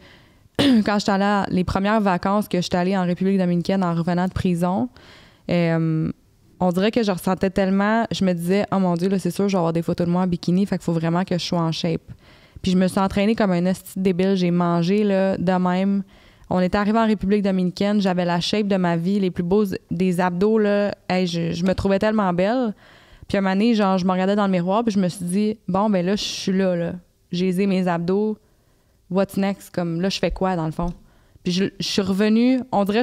(clears throat) quand j'étais allée les premières vacances que j'étais allée en République dominicaine en revenant de prison, euh, on dirait que je ressentais tellement, je me disais, oh mon Dieu, là, c'est sûr, je vais avoir des photos de moi en bikini, fait qu'il faut vraiment que je sois en shape. Puis je me suis entraînée comme un hostie débile, j'ai mangé là, de même. On était arrivé en République dominicaine, j'avais la shape de ma vie, les plus beaux des abdos, là. je, me trouvais tellement belle. Puis un moment je me regardais dans le miroir, puis je me suis dit, bon, ben là, je suis là, là. J'ai mes abdos, what's next? Comme là, je fais quoi dans le fond? Puis je, suis revenue, on dirait,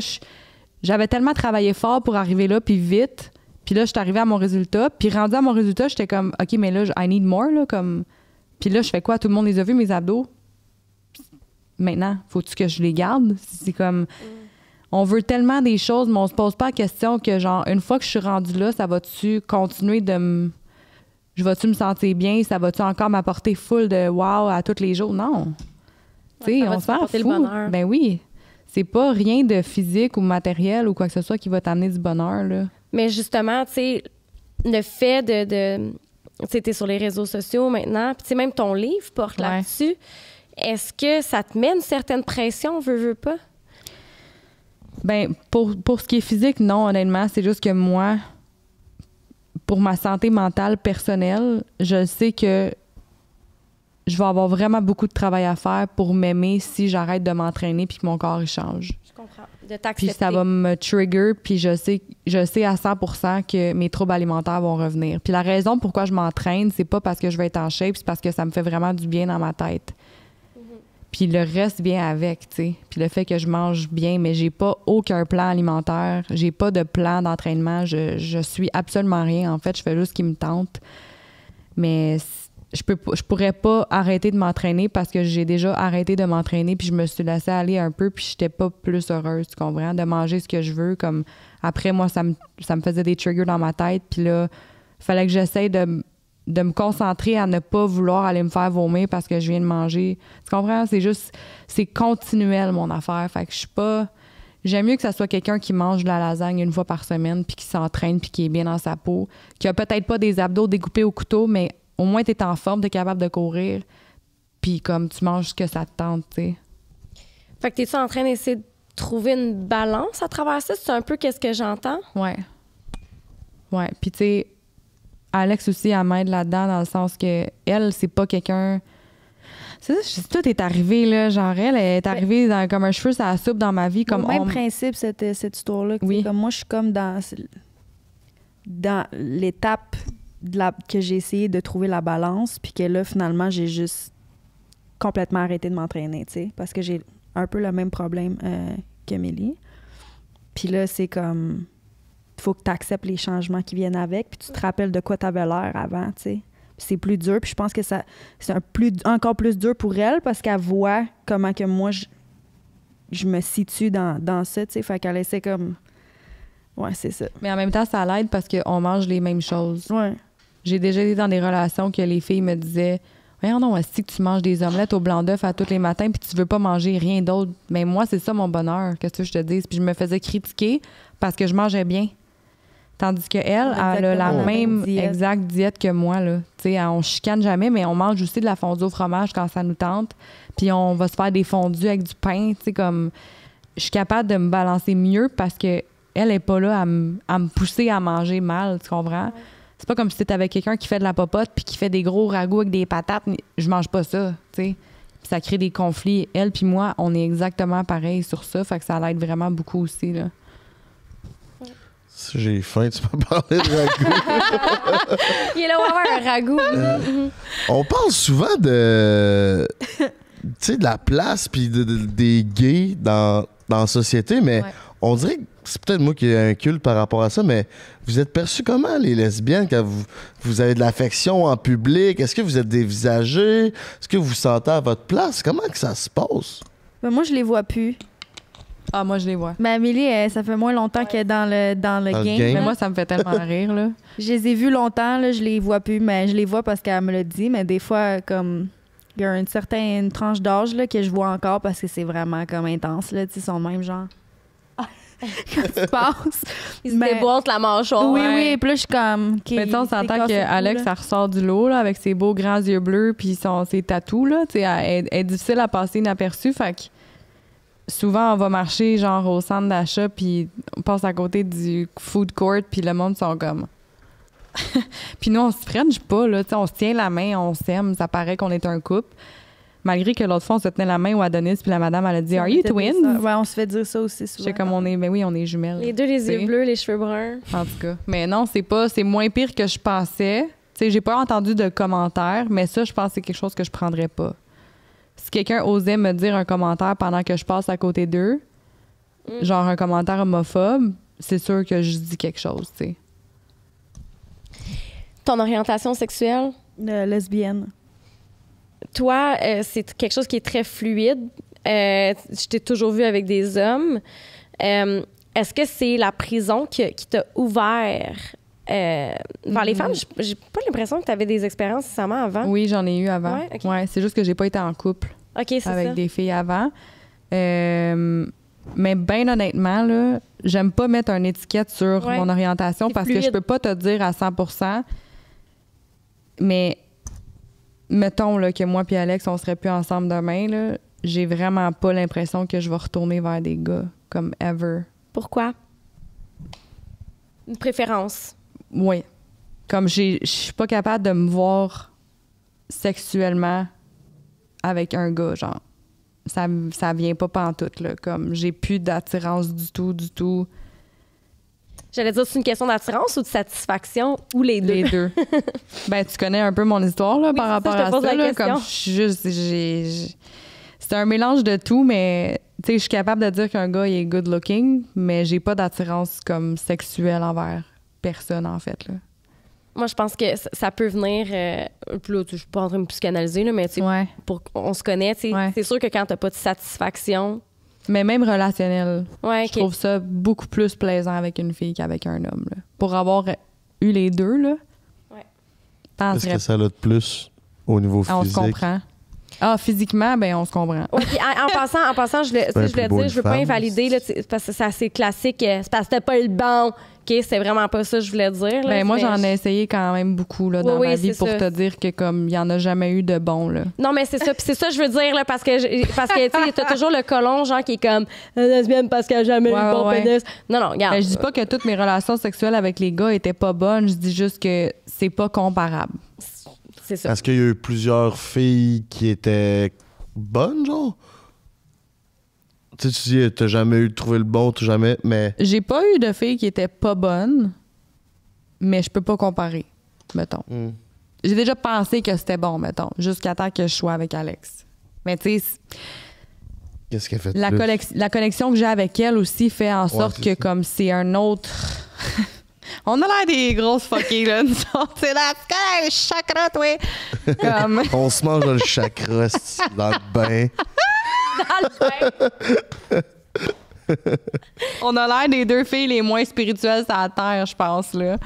j'avais tellement travaillé fort pour arriver là, puis vite. Puis là, je suis arrivée à mon résultat. Puis rendu à mon résultat, j'étais comme, OK, mais là, I need more, là, comme. Puis là, je fais quoi? Tout le monde les a vus, mes abdos. Maintenant, faut-tu que je les garde? C'est comme. On veut tellement des choses, mais on se pose pas la question que, genre, une fois que je suis rendue là, ça va-tu continuer de me. Je vais-tu me sentir bien? Ça va-tu encore m'apporter full de wow à tous les jours? Non tu on s'en fout. Le bonheur. Ben oui. C'est pas rien de physique ou matériel ou quoi que ce soit qui va t'amener du bonheur, là. Mais justement, tu sais, le fait de... de tu sur les réseaux sociaux maintenant, puis même ton livre porte là-dessus. Est-ce que ça te met une certaine pression, veux, veux pas? Ben, pour, pour ce qui est physique, non, honnêtement. C'est juste que moi, pour ma santé mentale personnelle, je sais que je vais avoir vraiment beaucoup de travail à faire pour m'aimer si j'arrête de m'entraîner puis que mon corps change. Je comprends. De puis ça va me trigger, puis je sais, je sais à 100% que mes troubles alimentaires vont revenir. Puis la raison pourquoi je m'entraîne, c'est pas parce que je vais être en shape, c'est parce que ça me fait vraiment du bien dans ma tête. Mm-hmm. Puis le reste vient avec, tu sais. Puis le fait que je mange bien, mais j'ai pas aucun plan alimentaire, j'ai pas de plan d'entraînement, je, je suis absolument rien. En fait, je fais juste ce qui me tente. Mais je peux je pourrais pas arrêter de m'entraîner parce que j'ai déjà arrêté de m'entraîner puis je me suis laissée aller un peu puis j'étais pas plus heureuse tu comprends de manger ce que je veux comme après moi ça me ça me faisait des triggers dans ma tête puis là fallait que j'essaie de de me concentrer à ne pas vouloir aller me faire vomir parce que je viens de manger tu comprends c'est juste c'est continuel mon affaire fait que je suis pas J'aime mieux que ça soit quelqu'un qui mange de la lasagne une fois par semaine, puis qui s'entraîne, puis qui est bien dans sa peau, qui a peut-être pas des abdos découpés au couteau, mais au moins tu es en forme, tu capable de courir, puis comme tu manges ce que ça te tente, tu sais. Fait que t'es-tu en train d'essayer de trouver une balance à travers ça? C'est un peu qu'est-ce que j'entends? Ouais. Ouais. Puis tu sais, Alex aussi, elle m'aide là-dedans dans le sens que elle, c'est pas quelqu'un. C'est ça, tout est arrivé, là. Genre, elle est arrivée comme un cheveu, ça soupe dans ma vie. Comme même principe, cette, cette histoire-là. Oui. moi, je suis comme dans l'étape que j'ai essayé de trouver la balance, puis que là, finalement, j'ai juste complètement arrêté de m'entraîner, tu sais, parce que j'ai un peu le même problème euh, que Mélie. Puis là, c'est comme, il faut que tu acceptes les changements qui viennent avec, puis tu te rappelles de quoi tu avais l'air avant, tu sais. C'est plus dur, puis je pense que ça, c'est un plus, encore plus dur pour elle parce qu'elle voit comment que moi, je, me situe dans, dans ça, tu sais. Fait qu'elle essaie comme, ouais, c'est ça. Mais en même temps, ça l'aide parce qu'on mange les mêmes choses. Ouais. J'ai déjà été dans des relations que les filles me disaient Voyons non, si tu manges des omelettes au blanc d'œuf à tous les matins puis tu veux pas manger rien d'autre. Mais moi, c'est ça mon bonheur, qu'est-ce que je te dise. Puis je me faisais critiquer parce que je mangeais bien. Tandis que elle, a la oh. même exacte diète que moi. Là. sais, on chicane jamais, mais on mange aussi de la fondue au fromage quand ça nous tente. Puis on va se faire des fondues avec du pain. comme Je suis capable de me balancer mieux parce que elle n'est pas là à, me pousser à manger mal, tu comprends? C'est pas comme si t'étais avec quelqu'un qui fait de la popote puis qui fait des gros ragoûts avec des patates. Je mange pas ça, tu sais. ça crée des conflits. Elle puis moi, on est exactement pareil sur ça. Fait que ça l'aide vraiment beaucoup aussi, là. Si j'ai faim, tu peux (laughs) parler de ragoût. Il est là, avoir un ragoût. Euh, on parle souvent de. Tu de la place puis des gays dans, dans la société, mais on dirait que c'est peut-être moi qui ai un culte par rapport à ça, mais vous êtes perçus comment, les lesbiennes, quand vous, vous avez de l'affection en public? Est-ce que vous êtes dévisagés? Est-ce que vous vous sentez à votre place? Comment que ça se passe? Ben, moi, je les vois plus. Ah, moi, je les vois. Mais Amélie, euh, ça fait moins longtemps qu'elle est dans le, dans le, game. Mais moi, ça me fait tellement (laughs) rire, Je les ai vus longtemps, là, je les vois plus, mais je les vois parce qu'elle me le dit, mais des fois, comme il y a une certaine tranche d'âge que je vois encore parce que c'est vraiment comme intense. Là, ils sont même genre quand tu passes. il se déboîte la manche Oui, oui, puis je suis comme. on s'entend qu'Alex, ça ressort du lot, là, avec ses beaux grands yeux bleus, puis son, ses tatous, là. Tu sais, est difficile à passer inaperçue. Fait souvent, on va marcher, genre, au centre d'achat, puis on passe à côté du food court, puis le monde sont comme. (laughs) puis nous, on se french pas, là. Tu sais, on se tient la main, on s'aime, ça paraît qu'on est un couple malgré que l'autre fois, on se tenait la main ou Adonis, puis la madame, elle a dit Are you twins? Ouais, on se fait dire ça aussi souvent. C'est comme on est, mais oui, on est jumelles. Les deux, les yeux bleus, les cheveux bruns. En tout cas. Mais non, c'est pas, c'est moins pire que je pensais. Tu sais, j'ai pas entendu de commentaires, mais ça, je pense que c'est quelque chose que je prendrais pas. Si quelqu'un osait me dire un commentaire pendant que je passe à côté d'eux, mm. genre un commentaire homophobe, c'est sûr que je dis quelque chose, tu sais. Ton orientation sexuelle? Euh, lesbienne toi, euh, c'est quelque chose qui est très fluide. Euh, je t'ai toujours vu avec des hommes. Euh, est-ce que c'est la prison qui, t'a ouvert euh, les femmes, mm. j'ai pas l'impression que tu avais des expériences récemment avant. Oui, j'en ai eu avant. Ouais, c'est juste que j'ai pas été en couple avec des filles avant. mais bien honnêtement, là, j'aime pas mettre une étiquette sur mon orientation parce que je peux pas te dire à 100 mais mettons là, que moi puis Alex, on serait plus ensemble demain, là, j'ai vraiment pas l'impression que je vais retourner vers des gars comme ever. Pourquoi? Une préférence. Oui. Comme je suis pas capable de me voir sexuellement avec un gars, genre. Ça, ça vient pas pantoute, là. Comme j'ai plus d'attirance du tout, du tout. J'allais dire, c'est une question d'attirance ou de satisfaction ou les deux? Les deux. (laughs) ben, tu connais un peu mon histoire là, par rapport à ça. Là, comme J'ai, C'est un mélange de tout, mais tu sais, je suis capable de dire qu'un gars il est good looking, mais j'ai pas d'attirance comme sexuelle envers personne, en fait. Là. Moi, je pense que ça, peut venir. Euh, plus, je suis pas en train de me psychanalyser, mais pour, on se connaît. C'est sûr que quand t'as pas de satisfaction, mais même relationnel. Ouais, Je trouve ça beaucoup plus plaisant avec une fille qu'avec un homme. Pour avoir eu les deux, là. Ouais. Est-ce que ça l'a de plus au niveau physique? Ah, on se comprend. Ah, physiquement, ben on se comprend. en, passant, en passant, je dire, je veux pas invalider, parce que c'est assez classique. Euh, c'est parce pas le bon, c'est vraiment pas ça que je voulais dire. Ben, moi, j'en ai essayé quand même beaucoup là, dans ma vie pour te dire que comme il n'y en a jamais eu de bon. Là. Non, mais c'est ça. c'est ça que je veux dire parce que, parce que tu as toujours le colon genre qui est comme lesbienne parce qu'elle n'a jamais eu de bon pénis. Non, non, regarde. Ben, je dis pas que toutes mes relations sexuelles avec les gars étaient pas bonnes. Je dis juste que c'est pas comparable. C'est ça. Parce qu'il y a eu plusieurs filles qui étaient bonnes, genre? Tu sais, tu dis, t'as jamais eu de trouver le bon, tout jamais, mais. J'ai pas eu de fille qui était pas bonne, mais je peux pas comparer, mettons. Hmm. J'ai déjà pensé que c'était bon, mettons, jusqu'à temps que je sois avec Alex. Mais tu sais. Qu'est-ce qu'elle fait la, connexion que j'ai avec elle aussi fait en sorte que, comme c'est un autre. (laughs) On a l'air des grosses fucking là. Nous c'est la chakra, toi. (laughs) On se mange le chakra, dans le bain. (laughs) On a l'air des deux filles les moins spirituelles sur la terre, je pense, là.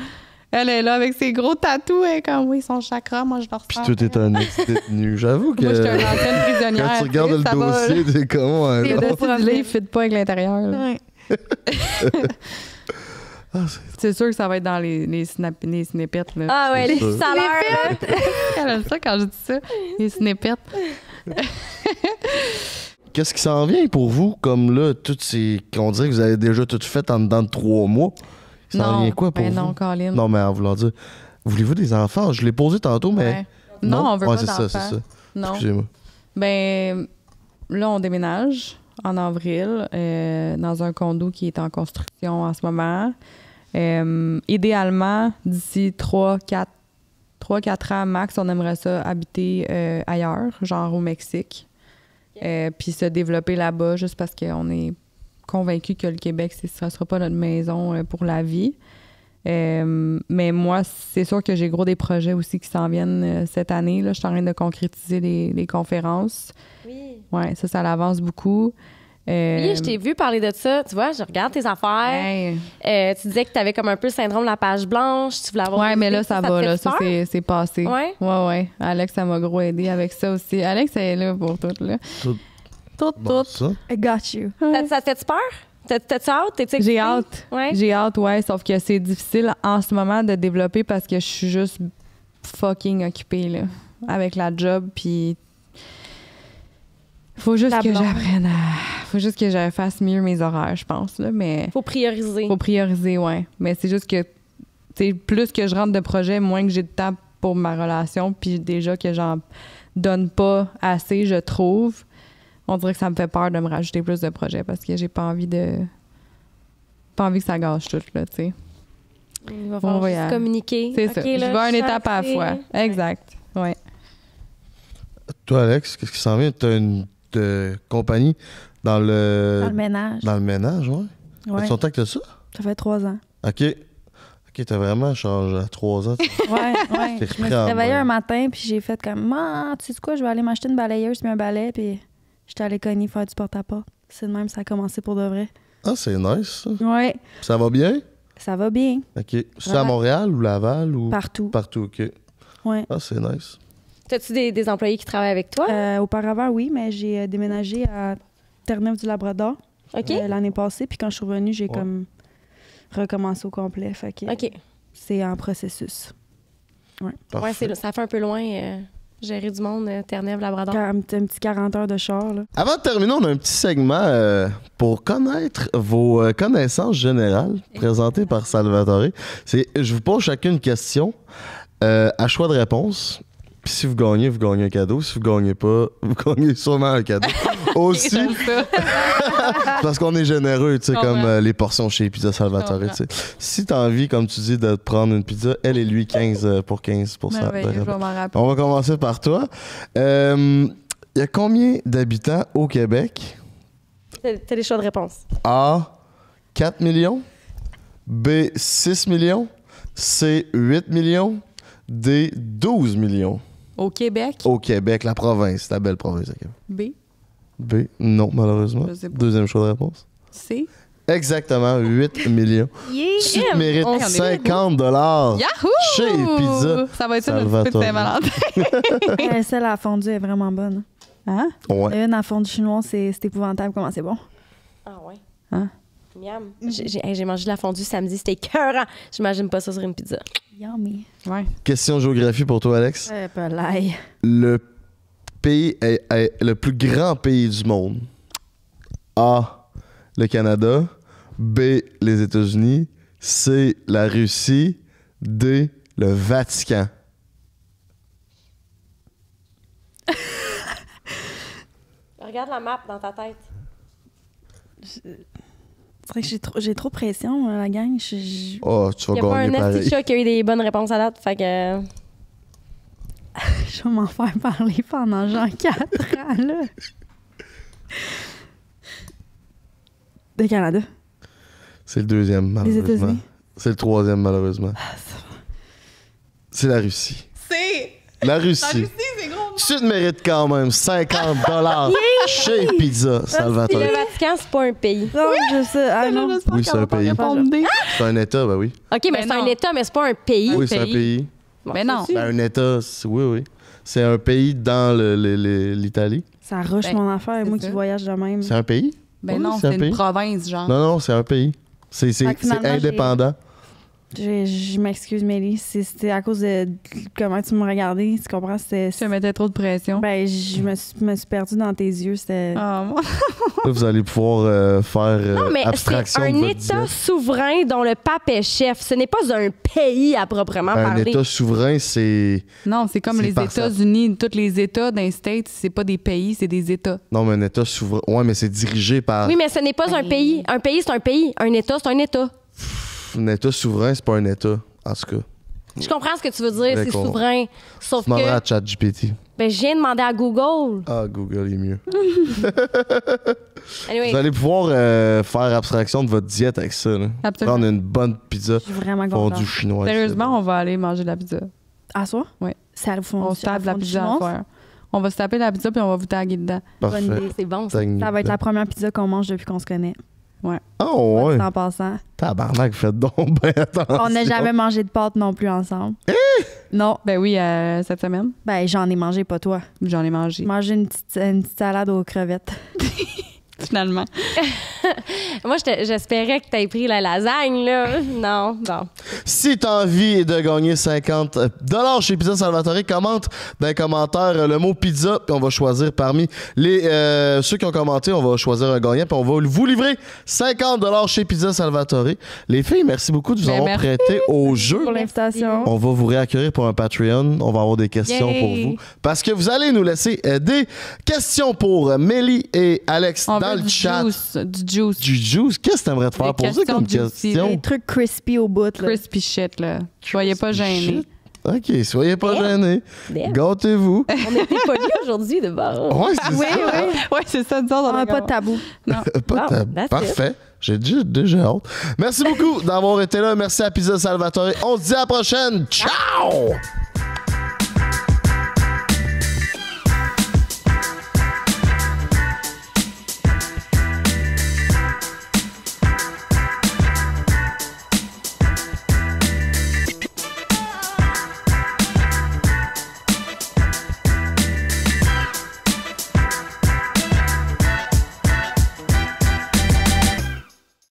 Elle est là avec ses gros tatous, comme oui, son chakra, moi je leur Puis tout est un (laughs) ex-détenu. J'avoue que. Moi, j'étais une ancienne prisonnière. (laughs) Quand tu regardes le dossier, t'es comment? Hein, Les dossiers du livre fit pas avec l'intérieur. Ah, c'est- sûr que ça va être dans les, les, snap, les snippettes, là. Ah ouais, les C'est (laughs) Elle aime ça quand je dis ça. Les snippettes. Qu'est-ce qui s'en vient pour vous, comme là, toutes ces. qu'on dirait que vous avez déjà tout fait en dedans de trois mois? Ça non, vient quoi pour ben vous? Non, mais en voulant dire. Voulez-vous des enfants? Je l'ai posé tantôt, mais. Non, on veut pas d'enfants. c'est ça, c'est ça. Non. Excusez-moi. Ben, là, on déménage en avril euh, dans un condo qui est en construction en ce moment. Euh, idéalement, d'ici 3, 4, 3, 4 ans max, on aimerait ça habiter euh, ailleurs, genre au Mexique. Euh, puis se développer là-bas juste parce qu'on est convaincu que le Québec, ce ne sera pas notre maison euh, pour la vie. Euh, mais moi, c'est sûr que j'ai gros des projets aussi qui s'en viennent cette année. Là. Je suis en train de concrétiser les, conférences. Oui. Ouais, ça, ça l'avance beaucoup. Euh, oui, je t'ai vu parler de ça. Tu vois, je regarde tes affaires. Euh, tu disais que tu avais comme un peu le syndrome de la page blanche. Tu voulais avoir. Ouais, mais là, ça, va. Là, ça, c'est passé. Ouais. Ouais, Alex, ça m'a gros aidé avec ça aussi. Alex, elle est là pour tout, là. Tout. Tout, tout. I got you. Ça, te fait peur? T'as-tu hâte? J'ai hâte. J'ai hâte, ouais. Sauf que c'est difficile en ce moment de développer parce que je suis juste fucking occupée, là, avec la job. Puis faut juste que j'apprenne à. Faut juste que je fasse mieux mes horaires, je pense. Là, mais... Faut prioriser. Faut prioriser, oui. Mais c'est juste que plus que je rentre de projets, moins que j'ai de temps pour ma relation. Puis déjà que j'en donne pas assez, je trouve. On dirait que ça me fait peur de me rajouter plus de projets parce que j'ai pas envie de. Pas envie que ça gâche tout, là, tu sais. Il va communiquer. C'est ça. je vais une étape à la fois. Exact. Ouais. Toi, Alex, qu'est-ce qui s'en vient? Tu une de euh, compagnie dans le. Dans le ménage. Dans le ménage, oui. Ouais. Tu que ça? Ça fait trois ans. OK. OK, t'as vraiment changé à trois ans. (laughs) ouais, ouais. Je me suis réveillée un matin, puis j'ai fait comme, Ah, tu sais quoi, je vais aller m'acheter une balayeuse, puis un balai, puis j'étais allée cogner faire du porte-à-porte. C'est de même, ça a commencé pour de vrai. Ah, c'est nice, ça. Ouais. Ça va bien? Ça va bien. OK. C'est à Montréal ou Laval ou. Partout. Partout, OK. Oui. Ah, c'est nice tu des, employés qui travaillent avec toi? Euh, auparavant, oui, mais j'ai euh, déménagé à Terre-Neuve-du-Labrador euh, l'année passée. Puis quand je suis revenue, j'ai comme recommencé au complet. Fait OK. C'est en processus. Ouais. ça fait un peu loin gérer du monde, Terre-Neuve, Labrador. Un, un, petit 40 heures de char. Avant de terminer, on a un petit segment pour connaître vos connaissances générales présentées par Salvatore. je vous pose chacune une question à choix de réponse. Puis si vous gagnez, vous gagnez un cadeau. Si vous gagnez pas, (laughs) vous gagnez sûrement un cadeau. (laughs) Aussi. (laughs) parce qu'on est généreux, tu sais, comme euh, les portions chez Pizza Salvatore, tu sais. Si t'as envie, comme tu dis, de prendre une pizza, elle et lui, 15 euh, pour 15 pour ben On va commencer par toi. Il euh, y a combien d'habitants au Québec? T'as les choix de réponse. A, 4 millions. B, 6 millions. C, 8 millions. D, 12 millions. Au Québec? Au Québec, la province, la belle province de Québec. B. B. Non, malheureusement. Deuxième choix de réponse. C. Exactement, 8 (laughs) millions. Yeah. Tu te mérites Yahoo! 50 dollars chez Pizza. Ça va être ça notre petit Saint-Valentin. (laughs) Celle à fondue est vraiment bonne. Hein? Ouais. Une à fondue chinois, c'est épouvantable comment c'est bon. Ah ouais. Hein? Miam. Mm-hmm. J'ai mangé de la fondue samedi, c'était cœur. J'imagine pas ça sur une pizza. Yummy. Ouais. Question géographie pour toi, Alex. Euh, ben, le pays est, le plus grand pays du monde. A. Le Canada. B. Les États-Unis. C. La Russie. D. Le Vatican. (laughs) Regarde la map dans ta tête. C'est vrai que j'ai trop, j'ai trop pression, hein, la gang. Je, Oh, tu vas Il y a pas un petit chat qui a eu des bonnes réponses à date, fait que... (laughs) je vais m'en faire parler pendant genre 4 ans, là. De Canada. C'est le deuxième, malheureusement. C'est le troisième, malheureusement. Ah, c'est la Russie. C'est... La Russie. Tu te mérites quand même 50 dollars (laughs) chez Pizza ah, Salvatore. Le Vatican, c'est pas un pays. Non, je sais. Ah, oui, c'est un pays. Ah! C'est un État, ben oui. OK, mais c'est un État, mais c'est pas un pays. Oui, c'est un pays. Mais non. C'est ben, un État, oui, oui. C'est un pays dans l'Italie. Ça rush ben, mon affaire, moi qui voyage de même. C'est un pays? Ben non, c'est une province, genre. Non, non, c'est un pays. C'est indépendant. Je, m'excuse, Mélie. C'était à cause de, comment tu me regardais. Tu comprends? C'était, Tu mettais trop de pression. Ben, je me, suis- perdue dans tes yeux. C'était. Ah, moi. vous allez pouvoir euh, faire euh, Non, mais c'est un État souverain dont le pape est chef. Ce n'est pas un pays à proprement parler. Un État souverain, c'est. Non, c'est comme les États-Unis. Tous les États d'un state, c'est pas des pays, c'est des États. Non, mais un État souverain. Ouais, mais c'est dirigé par. Oui, mais ce n'est pas un ben. pays. Un pays, c'est un pays. Un État, c'est un État un État souverain, c'est pas un État, en tout cas. Je comprends ce que tu veux dire, c'est souverain. Sauf que. à ChatGPT. Ben, j'ai demandé à Google. Ah, Google est mieux. (laughs) Vous allez pouvoir euh, faire abstraction de votre diète avec ça. Là. Prendre une bonne pizza. Fondue chinois. Sérieusement, on va aller manger de la pizza. À soi? Oui. on se tape la pizza à On va se taper la pizza puis on va vous taguer dedans. Parfait. Bonne idée, c'est bon. ça va être la première pizza qu'on mange depuis qu'on se connaît. Ouais. Oh, ouais. En passant. Tabarnak, faites donc (laughs) ben On n'a jamais mangé de pâtes non plus ensemble. Hein? Non, ben oui, euh, cette semaine. Ben, j'en ai mangé, pas toi. J'en ai mangé. Manger une une petite salade aux crevettes. (laughs) (laughs) finalement. (laughs) Moi, j'espérais que tu aies pris la lasagne, là. Non, non. Si tu as envie de gagner 50 chez Pizza Salvatore, commente dans les commentaires le mot pizza, puis on va choisir parmi les euh, ceux qui ont commenté, on va choisir un gagnant, puis on va vous livrer 50 chez Pizza Salvatore. Les filles, merci beaucoup de vous ben, avoir prêté au jeu. On va vous réaccueillir pour un Patreon. On va avoir des questions pour vous. Parce que vous allez nous laisser euh, des questions pour Melly et Alex le chat. du juice. Du juice. Qu'est-ce que tu aimerais te faire poser comme question? Des trucs crispy au bout. Là. Crispy shit, là. Soyez pas gênés. OK, soyez pas gênés. Gâtez-vous. (laughs) On est polis aujourd'hui de bord. Ouais, c'est ah oui, ça. Oui, c'est ça. on n'a pas de tabou. (laughs) pas de tabou. Parfait. J'ai déjà, honte. hâte. Merci beaucoup d'avoir été là. Merci à Pizza Salvatore. On se dit à la prochaine. Ciao!